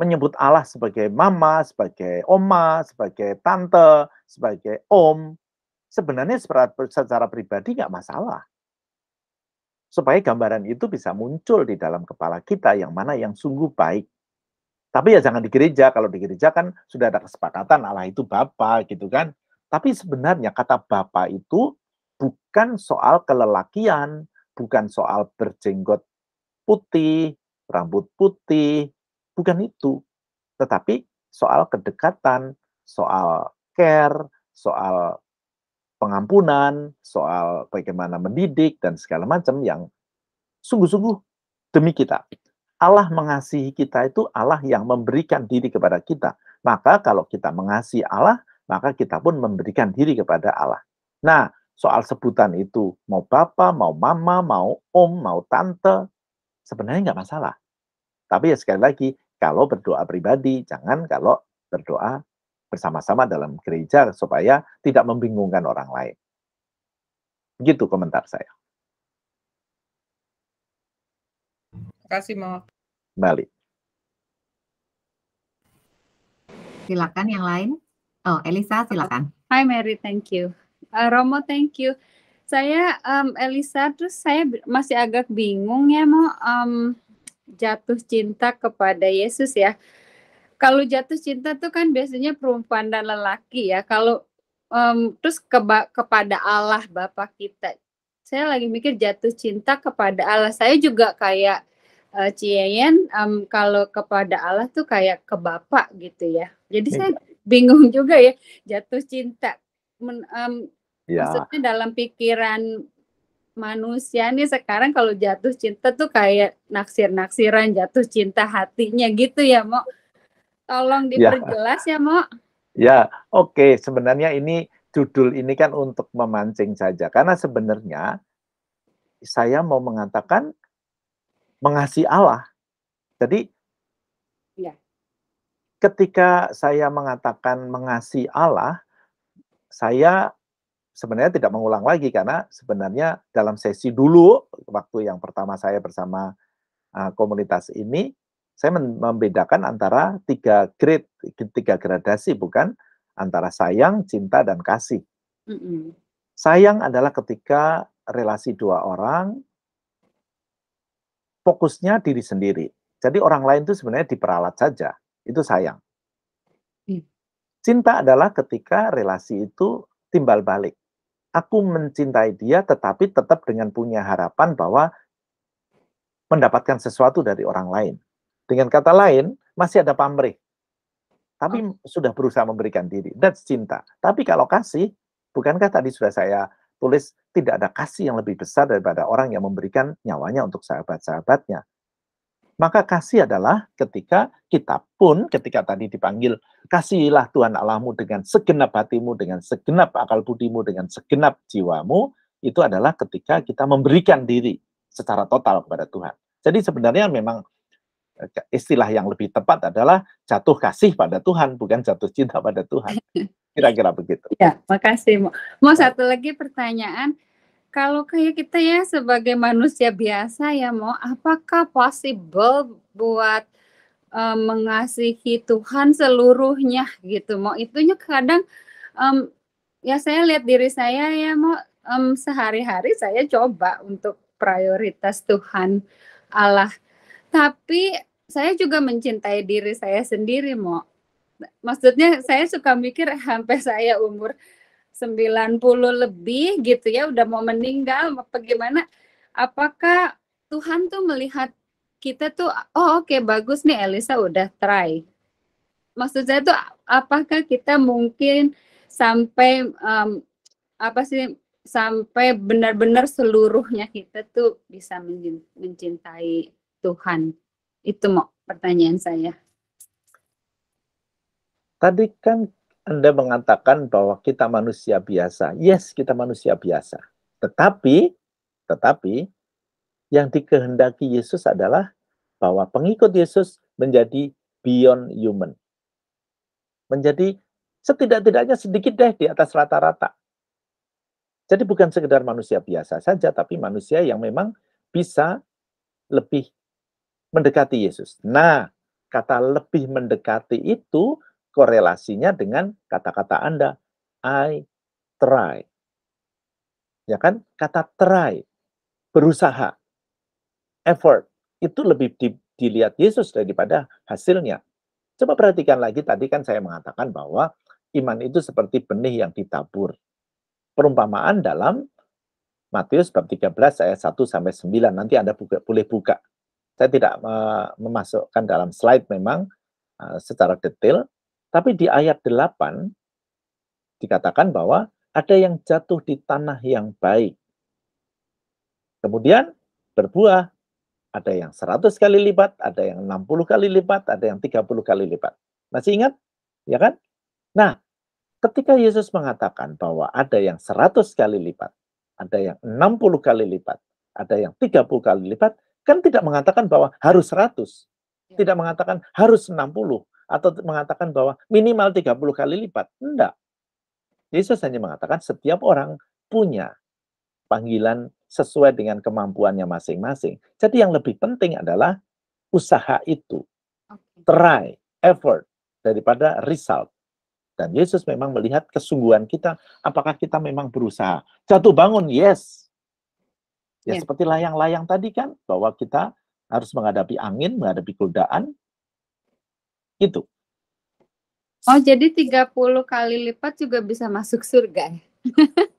menyebut Allah sebagai mama, sebagai oma, sebagai tante, sebagai om, sebenarnya secara, pribadi nggak masalah. Supaya gambaran itu bisa muncul di dalam kepala kita yang mana yang sungguh baik. Tapi ya jangan di gereja, kalau di gereja kan sudah ada kesepakatan Allah itu Bapa gitu kan. Tapi sebenarnya kata Bapa itu bukan soal kelelakian, bukan soal berjenggot putih, rambut putih, bukan itu. Tetapi soal kedekatan, soal care, soal pengampunan, soal bagaimana mendidik dan segala macam yang sungguh-sungguh demi kita. Allah mengasihi kita itu Allah yang memberikan diri kepada kita. Maka kalau kita mengasihi Allah, maka kita pun memberikan diri kepada Allah. Nah, soal sebutan itu mau bapak, mau mama, mau om, mau tante, sebenarnya nggak masalah. Tapi ya sekali lagi, kalau berdoa pribadi, jangan kalau berdoa bersama-sama dalam gereja supaya tidak membingungkan orang lain. Begitu komentar saya.
Terima kasih, Mo.
Balik.
Silakan yang lain. Oh, Elisa, silakan.
Hi, Mary. Thank you. Eh, Romo thank you saya um, Elisa terus saya masih agak bingung ya mau um, jatuh cinta kepada Yesus ya kalau jatuh cinta tuh kan biasanya perempuan dan lelaki ya kalau um, terus ke kepada Allah Bapak kita saya lagi mikir jatuh cinta kepada Allah saya juga kayak uh, Cien um, kalau kepada Allah tuh kayak ke Bapak gitu ya jadi iya. saya bingung juga ya jatuh cinta Men, um, Ya. Maksudnya dalam pikiran manusia nih sekarang kalau jatuh cinta tuh kayak naksir-naksiran jatuh cinta hatinya gitu ya, Mo. Tolong iya. diperjelas ya, ya Mo.
Ya, oke. Okay. Sebenarnya ini judul ini kan untuk memancing saja karena sebenarnya saya mau mengatakan mengasihi Allah. Jadi ya. ketika saya mengatakan mengasihi Allah, saya sebenarnya tidak mengulang lagi karena sebenarnya dalam sesi dulu waktu yang pertama saya bersama uh, komunitas ini saya membedakan antara tiga grade tiga gradasi bukan antara sayang, cinta dan kasih. Sayang adalah ketika relasi dua orang fokusnya diri sendiri. Jadi orang lain itu sebenarnya diperalat saja. Itu sayang. Iya. Cinta adalah ketika relasi itu timbal balik aku mencintai dia tetapi tetap dengan punya harapan bahwa mendapatkan sesuatu dari orang lain. Dengan kata lain, masih ada pamrih. Tapi oh. sudah berusaha memberikan diri. That's cinta. Tapi kalau kasih, bukankah tadi sudah saya tulis tidak ada kasih yang lebih besar daripada orang yang memberikan nyawanya untuk sahabat-sahabatnya. Maka kasih adalah ketika kita pun, ketika tadi dipanggil, kasihilah Tuhan Allahmu dengan segenap hatimu, dengan segenap akal budimu, dengan segenap jiwamu, itu adalah ketika kita memberikan diri secara total kepada Tuhan. Jadi sebenarnya memang eh, istilah yang lebih tepat adalah jatuh kasih pada Tuhan, bukan jatuh cinta pada Tuhan. Kira-kira begitu. Ya, makasih. Mau
nah. satu lagi pertanyaan kalau kayak kita ya sebagai manusia biasa ya mau apakah possible buat um, mengasihi Tuhan seluruhnya gitu mau itunya kadang um, ya saya lihat diri saya ya mau um, sehari-hari saya coba untuk prioritas Tuhan Allah tapi saya juga mencintai diri saya sendiri mau maksudnya saya suka mikir sampai saya umur 90 lebih gitu ya udah mau meninggal apa gimana apakah Tuhan tuh melihat kita tuh oh oke okay, bagus nih Elisa udah try maksud saya tuh apakah kita mungkin sampai um, apa sih sampai benar-benar seluruhnya kita tuh bisa mencintai Tuhan itu mau pertanyaan saya
tadi kan anda mengatakan bahwa kita manusia biasa. Yes, kita manusia biasa. Tetapi, tetapi yang dikehendaki Yesus adalah bahwa pengikut Yesus menjadi beyond human. Menjadi setidak-tidaknya sedikit deh di atas rata-rata. Jadi bukan sekedar manusia biasa saja, tapi manusia yang memang bisa lebih mendekati Yesus. Nah, kata lebih mendekati itu korelasinya dengan kata-kata Anda. I try. Ya kan? Kata try, berusaha, effort, itu lebih di, dilihat Yesus daripada hasilnya. Coba perhatikan lagi, tadi kan saya mengatakan bahwa iman itu seperti benih yang ditabur. Perumpamaan dalam Matius bab 13 ayat 1 sampai 9 nanti Anda buka, boleh buka. Saya tidak uh, memasukkan dalam slide memang uh, secara detail tapi di ayat 8 dikatakan bahwa ada yang jatuh di tanah yang baik. Kemudian berbuah, ada yang 100 kali lipat, ada yang 60 kali lipat, ada yang 30 kali lipat. Masih ingat? Ya kan? Nah, ketika Yesus mengatakan bahwa ada yang 100 kali lipat, ada yang 60 kali lipat, ada yang 30 kali lipat, kan tidak mengatakan bahwa harus 100. Ya. Tidak mengatakan harus 60, atau mengatakan bahwa minimal 30 kali lipat. Enggak. Yesus hanya mengatakan setiap orang punya panggilan sesuai dengan kemampuannya masing-masing. Jadi yang lebih penting adalah usaha itu. Try, effort, daripada result. Dan Yesus memang melihat kesungguhan kita, apakah kita memang berusaha. Jatuh bangun, yes. Ya, ya. seperti layang-layang tadi kan, bahwa kita harus menghadapi angin, menghadapi godaan, Gitu.
Oh, jadi 30 kali lipat juga bisa masuk surga. ya,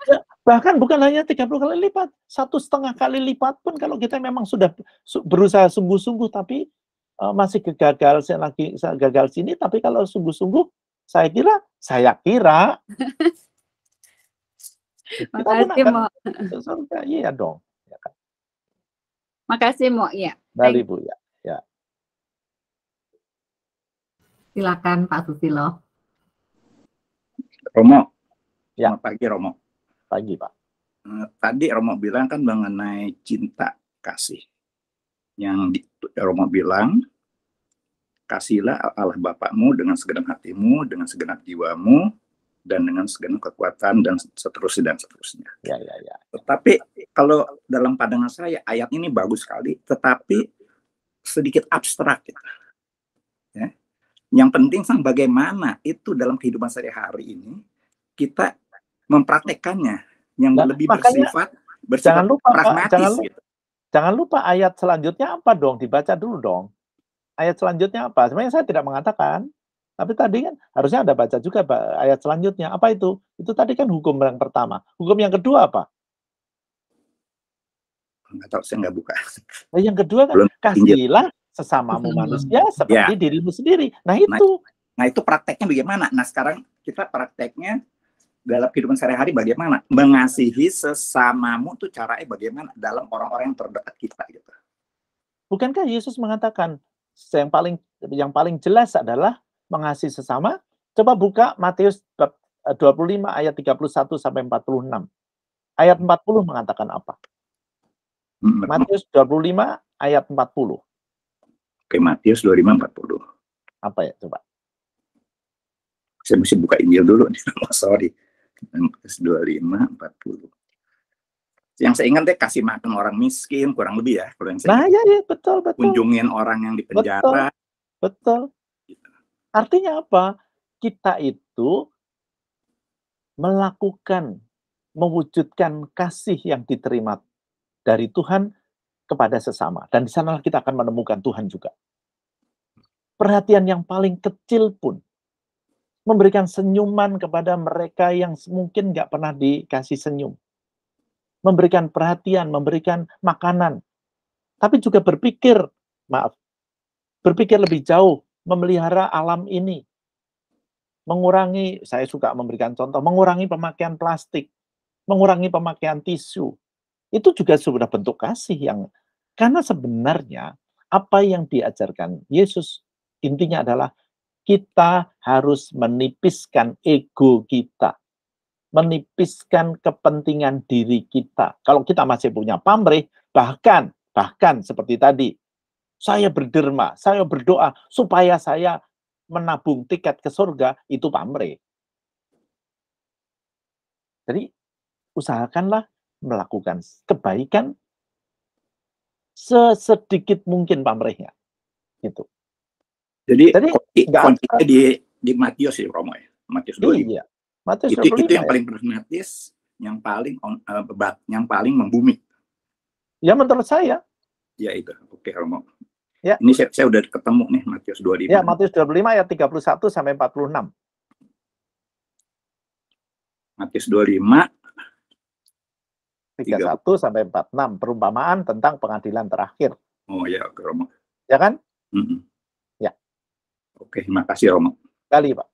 ya bahkan bukan hanya 30 kali lipat, satu setengah kali lipat pun kalau kita memang sudah berusaha sungguh-sungguh tapi uh, masih gagal saya lagi saya gagal sini tapi kalau sungguh-sungguh saya kira saya kira kita pun akan surga iya dong. Ya kan?
Makasih Mo ya. Dari Bu ya. Silakan Pak Susilo.
Romo. Ya. pagi Romo. Pagi Pak. Eh, tadi Romo bilang kan mengenai cinta kasih. Yang di, Romo bilang, kasihlah Allah Bapakmu dengan segenap hatimu, dengan segenap jiwamu, dan dengan segenap kekuatan dan seterusnya dan seterusnya. Ya, ya, ya. Tetapi kalau dalam pandangan saya ayat ini bagus sekali, tetapi sedikit abstrak. ya. Yang penting sang bagaimana itu dalam kehidupan sehari-hari ini kita mempraktekkannya yang nah, lebih bersifat
bersifat jangan lupa, pragmatis. Jangan lupa,
gitu. jangan lupa
ayat selanjutnya apa dong? Dibaca dulu dong. Ayat selanjutnya apa? Sebenarnya saya tidak mengatakan, tapi tadi kan harusnya ada baca juga ayat selanjutnya. Apa itu? Itu tadi kan hukum yang pertama. Hukum yang kedua apa?
Enggak tahu, saya nggak buka. Nah, yang kedua kan, Belum kasihilah sesamamu hmm. manusia seperti ya. dirimu sendiri. Nah itu. Nah, nah itu prakteknya bagaimana? Nah sekarang kita prakteknya dalam kehidupan sehari-hari bagaimana? Mengasihi sesamamu tuh caranya bagaimana dalam orang-orang yang terdekat kita gitu. Bukankah Yesus mengatakan yang paling yang paling jelas adalah
mengasihi sesama? Coba buka Matius 25 eh, ayat 31 sampai 46. Ayat 40 mengatakan apa? Matius 25 ayat 40.
Oke, Matius 25:40. Apa ya coba? Saya mesti buka Injil dulu nih. Oh, sorry. Matius 25:40. Yang saya ingat deh kasih makan orang miskin kurang lebih ya kalau yang saya. Nah, ya, ya, betul, betul. Kunjungin orang yang di penjara. Betul. betul. Gitu.
Artinya apa? Kita itu melakukan mewujudkan kasih yang diterima dari Tuhan kepada sesama. Dan di sana kita akan menemukan Tuhan juga. Perhatian yang paling kecil pun memberikan senyuman kepada mereka yang mungkin nggak pernah dikasih senyum. Memberikan perhatian, memberikan makanan. Tapi juga berpikir, maaf, berpikir lebih jauh, memelihara alam ini. Mengurangi, saya suka memberikan contoh, mengurangi pemakaian plastik, mengurangi pemakaian tisu, itu juga sudah bentuk kasih yang karena sebenarnya apa yang diajarkan Yesus intinya adalah kita harus menipiskan ego kita, menipiskan kepentingan diri kita. Kalau kita masih punya pamrih, bahkan bahkan seperti tadi, saya berderma, saya berdoa supaya saya menabung tiket ke surga itu pamrih. Jadi usahakanlah melakukan kebaikan sesedikit mungkin pamrihnya. Gitu.
Jadi, Jadi konfliknya di di Matius ya Romo ya. Matius dulu. Iya. Matius itu, itu yang ya. paling dramatis, yang paling uh, yang paling membumi. Ya menurut saya. Ya itu. Oke Romo. Ya. Ini saya, saya udah ketemu nih Matius 25. Ya, Matius 25 ayat
31 sampai 46.
Matius 25
31 sampai 46 perumpamaan tentang pengadilan terakhir.
Oh ya, oke Romo. Ya kan? Mm -mm. Ya. Oke, terima kasih
Romo. Kali Pak.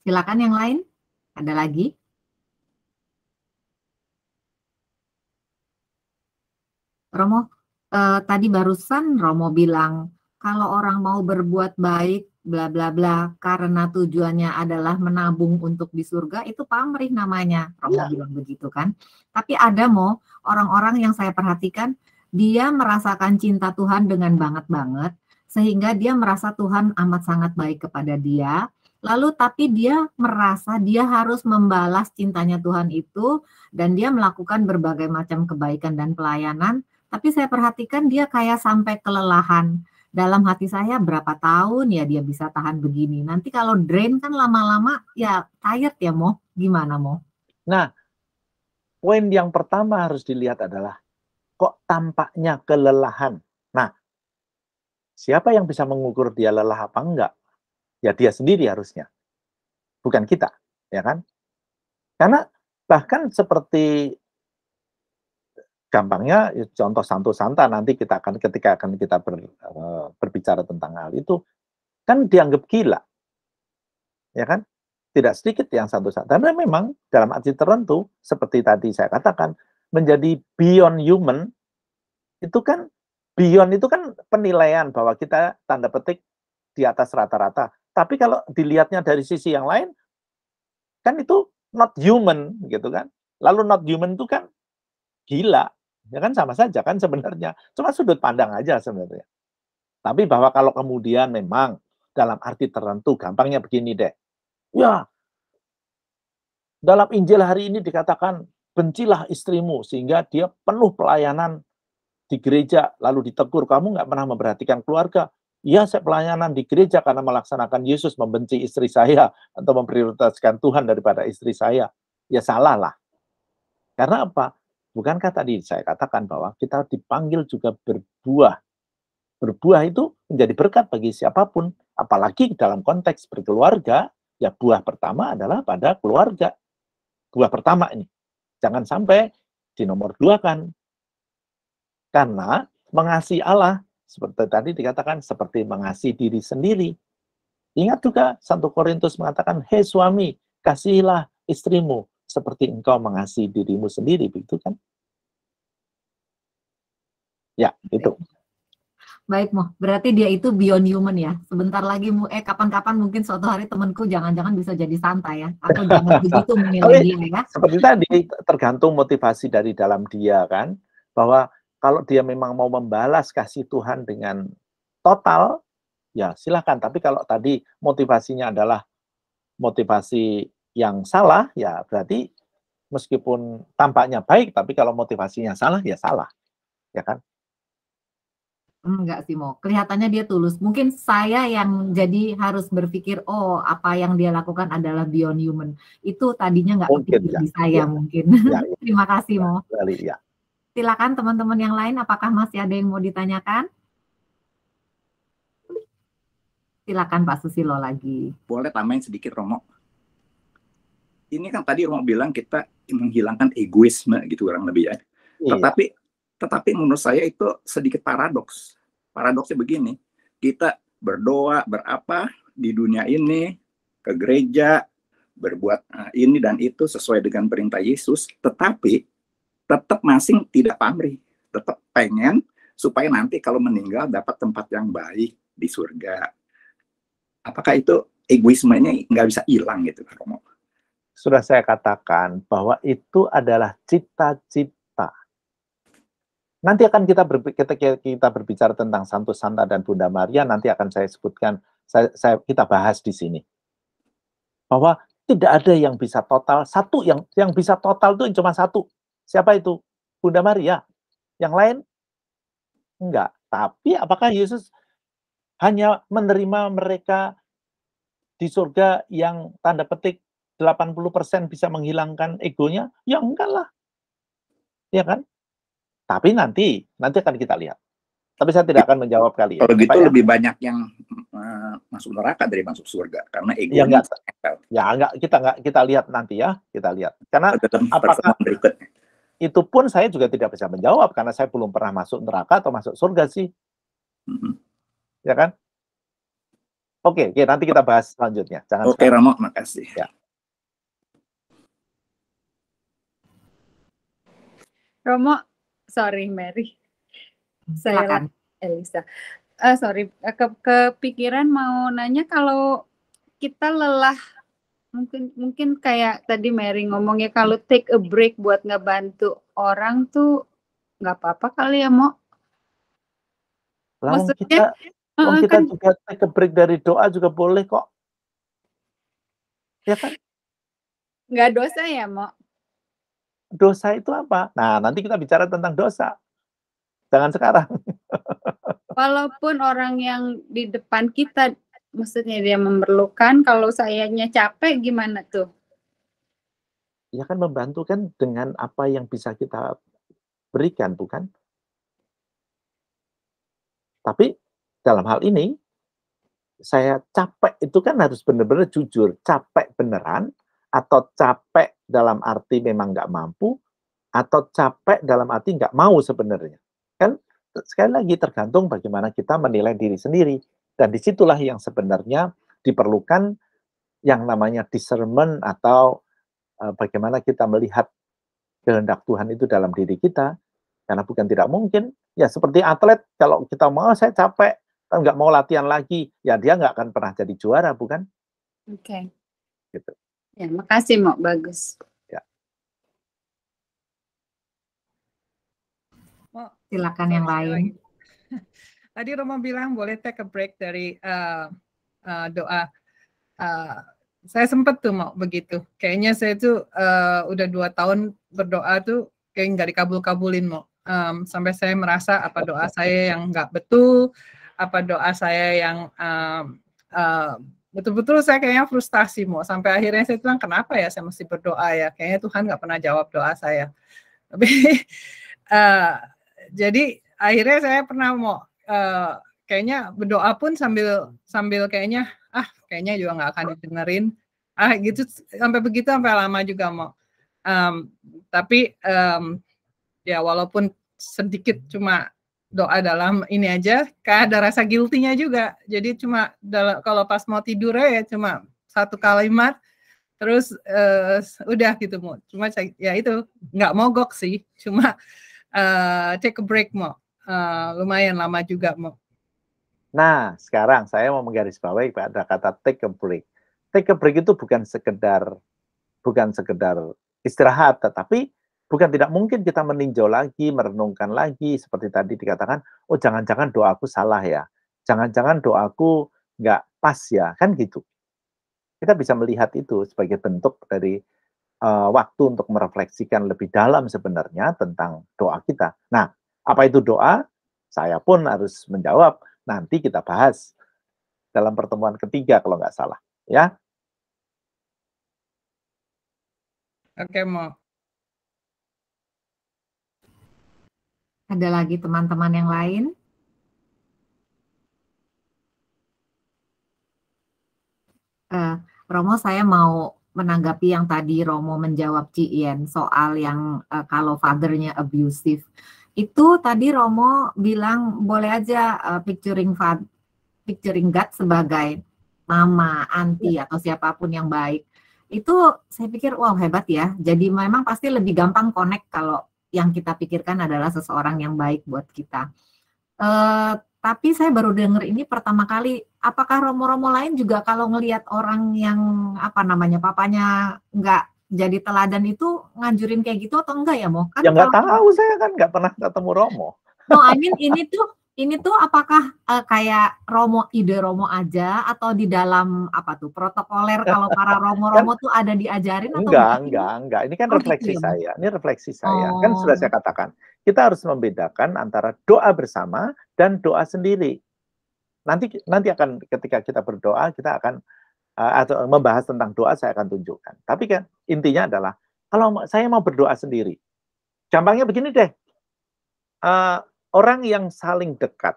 Silakan yang lain. Ada lagi? Romo, eh, tadi barusan Romo bilang kalau orang mau berbuat baik bla bla bla karena tujuannya adalah menabung untuk di surga itu pamrih namanya Romo ya. bilang begitu kan tapi ada mo orang-orang yang saya perhatikan dia merasakan cinta Tuhan dengan banget banget sehingga dia merasa Tuhan amat sangat baik kepada dia lalu tapi dia merasa dia harus membalas cintanya Tuhan itu dan dia melakukan berbagai macam kebaikan dan pelayanan tapi saya perhatikan dia kayak sampai kelelahan dalam hati saya berapa tahun ya dia bisa tahan begini. Nanti kalau drain kan lama-lama ya tired ya mau gimana mau.
Nah, poin yang pertama harus dilihat adalah kok tampaknya kelelahan. Nah, siapa yang bisa mengukur dia lelah apa enggak? Ya dia sendiri harusnya. Bukan kita, ya kan? Karena bahkan seperti gampangnya ya, contoh Santo Santa nanti kita akan ketika akan kita ber, eh, berbicara tentang hal itu kan dianggap gila ya kan tidak sedikit yang Santo Santa karena memang dalam arti tertentu seperti tadi saya katakan menjadi beyond human itu kan beyond itu kan penilaian bahwa kita tanda petik di atas rata-rata tapi kalau dilihatnya dari sisi yang lain kan itu not human gitu kan lalu not human itu kan gila. Ya kan sama saja kan sebenarnya. Cuma sudut pandang aja sebenarnya. Tapi bahwa kalau kemudian memang dalam arti tertentu gampangnya begini deh. Ya, dalam Injil hari ini dikatakan bencilah istrimu sehingga dia penuh pelayanan di gereja lalu ditegur kamu nggak pernah memperhatikan keluarga ya saya pelayanan di gereja karena melaksanakan Yesus membenci istri saya atau memprioritaskan Tuhan daripada istri saya. Ya salah lah. Karena apa? Bukankah tadi saya katakan bahwa kita dipanggil juga berbuah. Berbuah itu menjadi berkat bagi siapapun, apalagi dalam konteks berkeluarga, ya buah pertama adalah pada keluarga. Buah pertama ini. Jangan sampai di nomor dua kan. Karena mengasihi Allah, seperti tadi dikatakan, seperti mengasihi diri sendiri. Ingat juga, Santo Korintus mengatakan, Hei suami, kasihilah istrimu seperti engkau mengasihi dirimu sendiri, begitu kan?
Ya, itu.
Baik, Mo. Berarti dia itu beyond human ya. Sebentar lagi, Mo, eh kapan-kapan mungkin suatu hari temanku jangan-jangan bisa jadi santai ya. atau jangan begitu menilai dia ya. Seperti
tadi,
tergantung motivasi dari dalam dia kan. Bahwa kalau dia memang mau membalas kasih Tuhan dengan total, ya silahkan. Tapi kalau tadi motivasinya adalah motivasi yang salah, ya berarti meskipun tampaknya baik, tapi kalau motivasinya salah, ya salah. Ya kan?
Enggak sih, Mo. Kelihatannya dia tulus. Mungkin saya yang jadi harus berpikir, oh, apa yang dia lakukan adalah beyond human. Itu tadinya enggak mungkin ya. di saya ya. mungkin. Ya, ya. Terima kasih, mau Ya, ya. Silakan teman-teman yang lain, apakah masih ada yang mau
ditanyakan?
Silakan Pak Susilo lagi.
Boleh tambahin sedikit, Romo ini kan tadi Romo bilang kita menghilangkan egoisme gitu kurang lebih ya. Iya. Tetapi tetapi menurut saya itu sedikit paradoks. Paradoksnya begini, kita berdoa, berapa di dunia ini, ke gereja, berbuat eh, ini dan itu sesuai dengan perintah Yesus, tetapi tetap masing tidak pamrih, tetap pengen supaya nanti kalau meninggal dapat tempat yang baik di surga. Apakah itu egoismenya nggak bisa hilang gitu, Romo? sudah saya katakan bahwa itu
adalah cita-cita. Nanti akan kita, kita kita berbicara tentang Santo Santa dan Bunda Maria nanti akan saya sebutkan saya, saya kita bahas di sini. Bahwa tidak ada yang bisa total, satu yang yang bisa total itu cuma satu. Siapa itu? Bunda Maria. Yang lain enggak. Tapi apakah Yesus hanya menerima mereka di surga yang tanda petik 80% bisa menghilangkan egonya? Ya enggak lah. Ya kan? Tapi nanti, nanti akan kita lihat. Tapi saya tidak akan menjawab kali ya. Kalau gitu lebih banyak yang uh, masuk neraka dari masuk surga karena ego. Ya enggak. Ya enggak kita enggak kita lihat nanti ya, kita lihat. Karena apakah Itu pun saya juga tidak bisa menjawab karena saya belum pernah masuk neraka atau masuk surga sih. Mm -hmm. Ya kan? Oke, okay, okay, nanti kita bahas
selanjutnya. Jangan Oke, okay, Ramo, makasih. Ya.
Romo, sorry Mary, hmm, saya Makan. Elisa. Uh, sorry, eh, ke kepikiran mau nanya kalau kita lelah mungkin mungkin kayak tadi Mary ngomongnya kalau take a break buat ngebantu orang tuh nggak apa-apa kali ya Lang,
maksudnya kita, uh, kita kan juga take a break dari doa juga boleh kok ya kan
nggak dosa ya mo
dosa itu apa? Nah, nanti kita bicara tentang dosa. Jangan sekarang.
Walaupun orang yang di depan kita, maksudnya dia memerlukan, kalau sayanya capek gimana tuh?
Ya kan membantu kan dengan apa yang bisa kita berikan, bukan? Tapi dalam hal ini, saya capek itu kan harus benar-benar jujur, capek beneran, atau capek dalam arti memang nggak mampu, atau capek dalam arti nggak mau sebenarnya. Kan sekali lagi tergantung bagaimana kita menilai diri sendiri. Dan disitulah yang sebenarnya diperlukan yang namanya discernment atau eh, bagaimana kita melihat kehendak Tuhan itu dalam diri kita. Karena bukan tidak mungkin, ya seperti atlet, kalau kita mau saya capek, kan nggak mau latihan lagi, ya dia nggak akan pernah jadi juara, bukan?
Oke. Okay. Gitu. Ya, makasih Mok, bagus.
Ya.
Mok, oh, silakan yang lain. Tadi Romo bilang boleh take a break dari uh, uh, doa. Uh, saya sempat tuh mau begitu. Kayaknya saya tuh uh, udah dua tahun berdoa tuh kayak nggak dikabul-kabulin mau. Um, sampai saya merasa apa doa saya yang nggak betul, apa doa saya yang um, betul-betul saya kayaknya frustasi mau sampai akhirnya saya bilang kenapa ya saya mesti berdoa ya kayaknya Tuhan nggak pernah jawab doa saya tapi uh, jadi akhirnya saya pernah mau uh, eh, kayaknya berdoa pun sambil sambil kayaknya ah kayaknya juga nggak akan didengerin ah gitu sampai begitu sampai lama juga mau um, tapi um, ya walaupun sedikit cuma doa dalam ini aja ada rasa guilty-nya juga. Jadi cuma dalam, kalau pas mau tidur ya cuma satu kalimat terus uh, udah gitu mau. Cuma ya itu nggak mogok sih, cuma uh, take a break mau. Uh, lumayan lama juga mau.
Nah, sekarang saya mau menggarisbawahi pada kata take a break. Take a break itu bukan sekedar bukan sekedar istirahat, tetapi bukan tidak mungkin kita meninjau lagi, merenungkan lagi seperti tadi dikatakan, oh jangan-jangan doaku salah ya, jangan-jangan doaku nggak pas ya, kan gitu. Kita bisa melihat itu sebagai bentuk dari uh, waktu untuk merefleksikan lebih dalam sebenarnya tentang doa kita. Nah, apa itu doa? Saya pun harus menjawab. Nanti kita bahas dalam pertemuan ketiga kalau nggak salah, ya.
Oke, okay,
Ada lagi teman-teman yang lain? Uh, Romo, saya mau menanggapi yang tadi Romo menjawab Cien soal yang uh, kalau fathernya abusive. Itu tadi Romo bilang boleh aja uh, picturing fad, picturing God sebagai mama, anti iya. atau siapapun yang baik. Itu saya pikir wow hebat ya. Jadi memang pasti lebih gampang connect kalau yang kita pikirkan adalah seseorang yang baik buat kita. Uh, tapi saya baru dengar ini pertama kali. Apakah romo-romo lain juga kalau ngelihat orang yang apa namanya papanya nggak jadi teladan itu nganjurin kayak gitu atau enggak ya mau kan? Ya nggak
tahu saya kan nggak pernah ketemu romo.
No, oh, I mean ini tuh ini tuh apakah uh, kayak romo ide romo aja atau di dalam apa tuh protokoler kalau para romo-romo kan, tuh ada diajarin atau enggak mungkin? enggak
enggak ini kan oh, gitu refleksi gitu. saya ini refleksi saya kan oh. kan sudah saya katakan kita harus membedakan antara doa bersama dan doa sendiri nanti nanti akan ketika kita berdoa kita akan uh, atau membahas tentang doa saya akan tunjukkan tapi kan intinya adalah kalau saya mau berdoa sendiri gampangnya begini deh uh, orang yang saling dekat.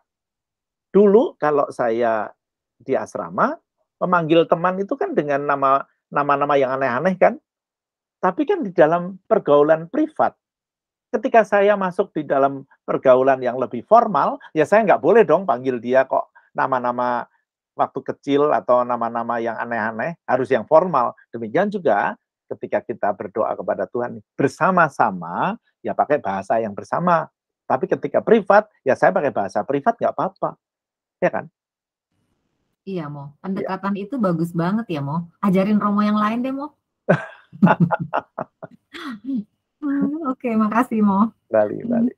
Dulu kalau saya di asrama, memanggil teman itu kan dengan nama nama-nama yang aneh-aneh kan. Tapi kan di dalam pergaulan privat, ketika saya masuk di dalam pergaulan yang lebih formal, ya saya nggak boleh dong panggil dia kok nama-nama waktu kecil atau nama-nama yang aneh-aneh, harus yang formal. Demikian juga ketika kita berdoa kepada Tuhan bersama-sama, ya pakai bahasa yang bersama. Tapi ketika privat, ya saya pakai bahasa privat nggak apa-apa. Ya kan?
Iya, Mo. Pendekatan ya. itu bagus banget ya, Mo. Ajarin Romo yang lain deh, Mo. Oke, makasih, Mo. Bali, hmm. Bali.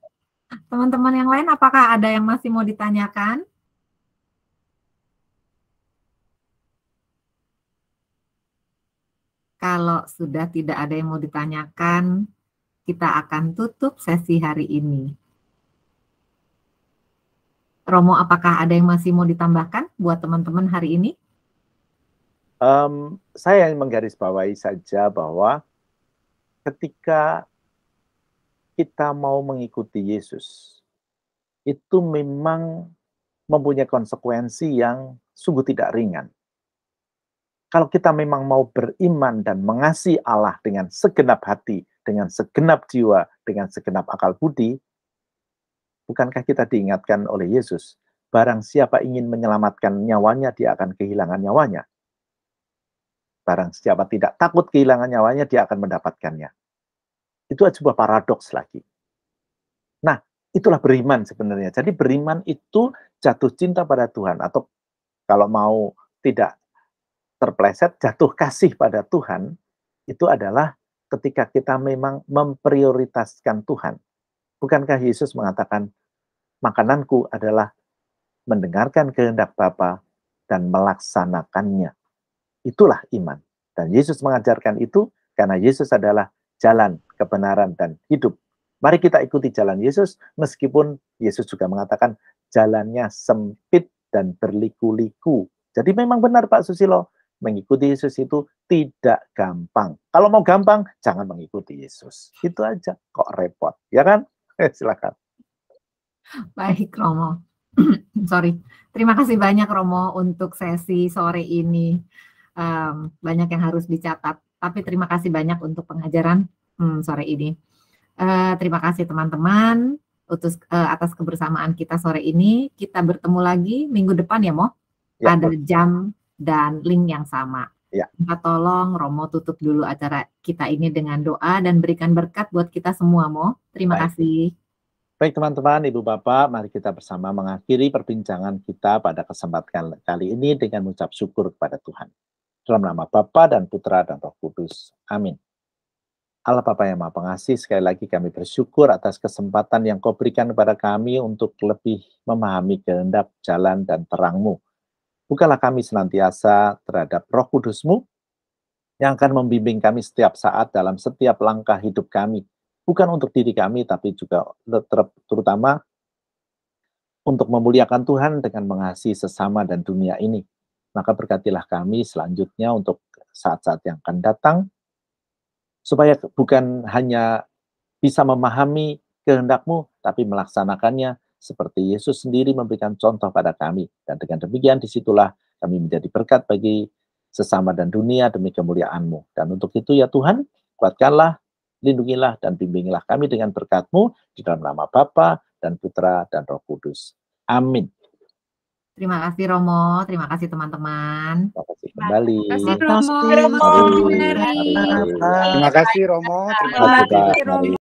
Teman-teman yang lain, apakah ada yang masih mau ditanyakan? Kalau sudah tidak ada yang mau ditanyakan, kita akan tutup sesi hari ini. Romo, apakah ada yang masih mau ditambahkan buat teman-teman hari ini?
Um, saya menggarisbawahi saja bahwa ketika kita mau mengikuti Yesus, itu memang mempunyai konsekuensi yang sungguh tidak ringan. Kalau kita memang mau beriman dan mengasihi Allah dengan segenap hati, dengan segenap jiwa, dengan segenap akal budi, Bukankah kita diingatkan oleh Yesus, barang siapa ingin menyelamatkan nyawanya, dia akan kehilangan nyawanya. Barang siapa tidak takut kehilangan nyawanya, dia akan mendapatkannya. Itu sebuah paradoks lagi. Nah, itulah beriman sebenarnya. Jadi beriman itu jatuh cinta pada Tuhan atau kalau mau tidak terpleset, jatuh kasih pada Tuhan itu adalah ketika kita memang memprioritaskan Tuhan. Bukankah Yesus mengatakan, makananku adalah mendengarkan kehendak Bapa dan melaksanakannya. Itulah iman. Dan Yesus mengajarkan itu karena Yesus adalah jalan, kebenaran, dan hidup. Mari kita ikuti jalan Yesus, meskipun Yesus juga mengatakan jalannya sempit dan berliku-liku. Jadi memang benar Pak Susilo, mengikuti Yesus itu tidak gampang. Kalau mau gampang, jangan mengikuti Yesus. Itu aja, kok repot, ya kan? Silakan.
Baik Romo. Sorry. Terima kasih banyak Romo untuk sesi sore ini. Um, banyak yang harus dicatat. Tapi terima kasih banyak untuk pengajaran hmm, sore ini. Uh, terima kasih teman-teman uh, atas kebersamaan kita sore ini. Kita bertemu lagi minggu depan ya, Mo. Ya. Pada jam dan link yang sama. Ya. Minta tolong Romo tutup dulu acara kita ini dengan doa dan berikan berkat buat kita semua, Mo. Terima Baik. kasih.
Baik teman-teman, Ibu Bapak, mari kita bersama mengakhiri perbincangan kita pada kesempatan kali ini dengan mengucap syukur kepada Tuhan. Dalam nama Bapa dan Putra dan Roh Kudus. Amin. Allah Bapa yang Maha Pengasih, sekali lagi kami bersyukur atas kesempatan yang kau berikan kepada kami untuk lebih memahami kehendak jalan dan terangmu. mu Bukalah kami senantiasa terhadap roh kudusmu yang akan membimbing kami setiap saat dalam setiap langkah hidup kami. Bukan untuk diri kami, tapi juga ter terutama untuk memuliakan Tuhan dengan mengasihi sesama dan dunia ini. Maka berkatilah kami selanjutnya untuk saat-saat yang akan datang, supaya bukan hanya bisa memahami kehendakmu, tapi melaksanakannya seperti Yesus sendiri memberikan contoh pada kami. Dan dengan demikian disitulah kami menjadi berkat bagi sesama dan dunia demi kemuliaanMu. Dan untuk itu ya Tuhan, kuatkanlah, lindungilah, dan bimbingilah kami dengan berkatMu di dalam nama Bapa dan Putra dan Roh Kudus. Amin.
Terima kasih Romo, terima kasih teman-teman. Terima kasih kembali. Terima kasih Romo. Terima kasih Romo. Terima kasih Romo. Terima kasih
Romo.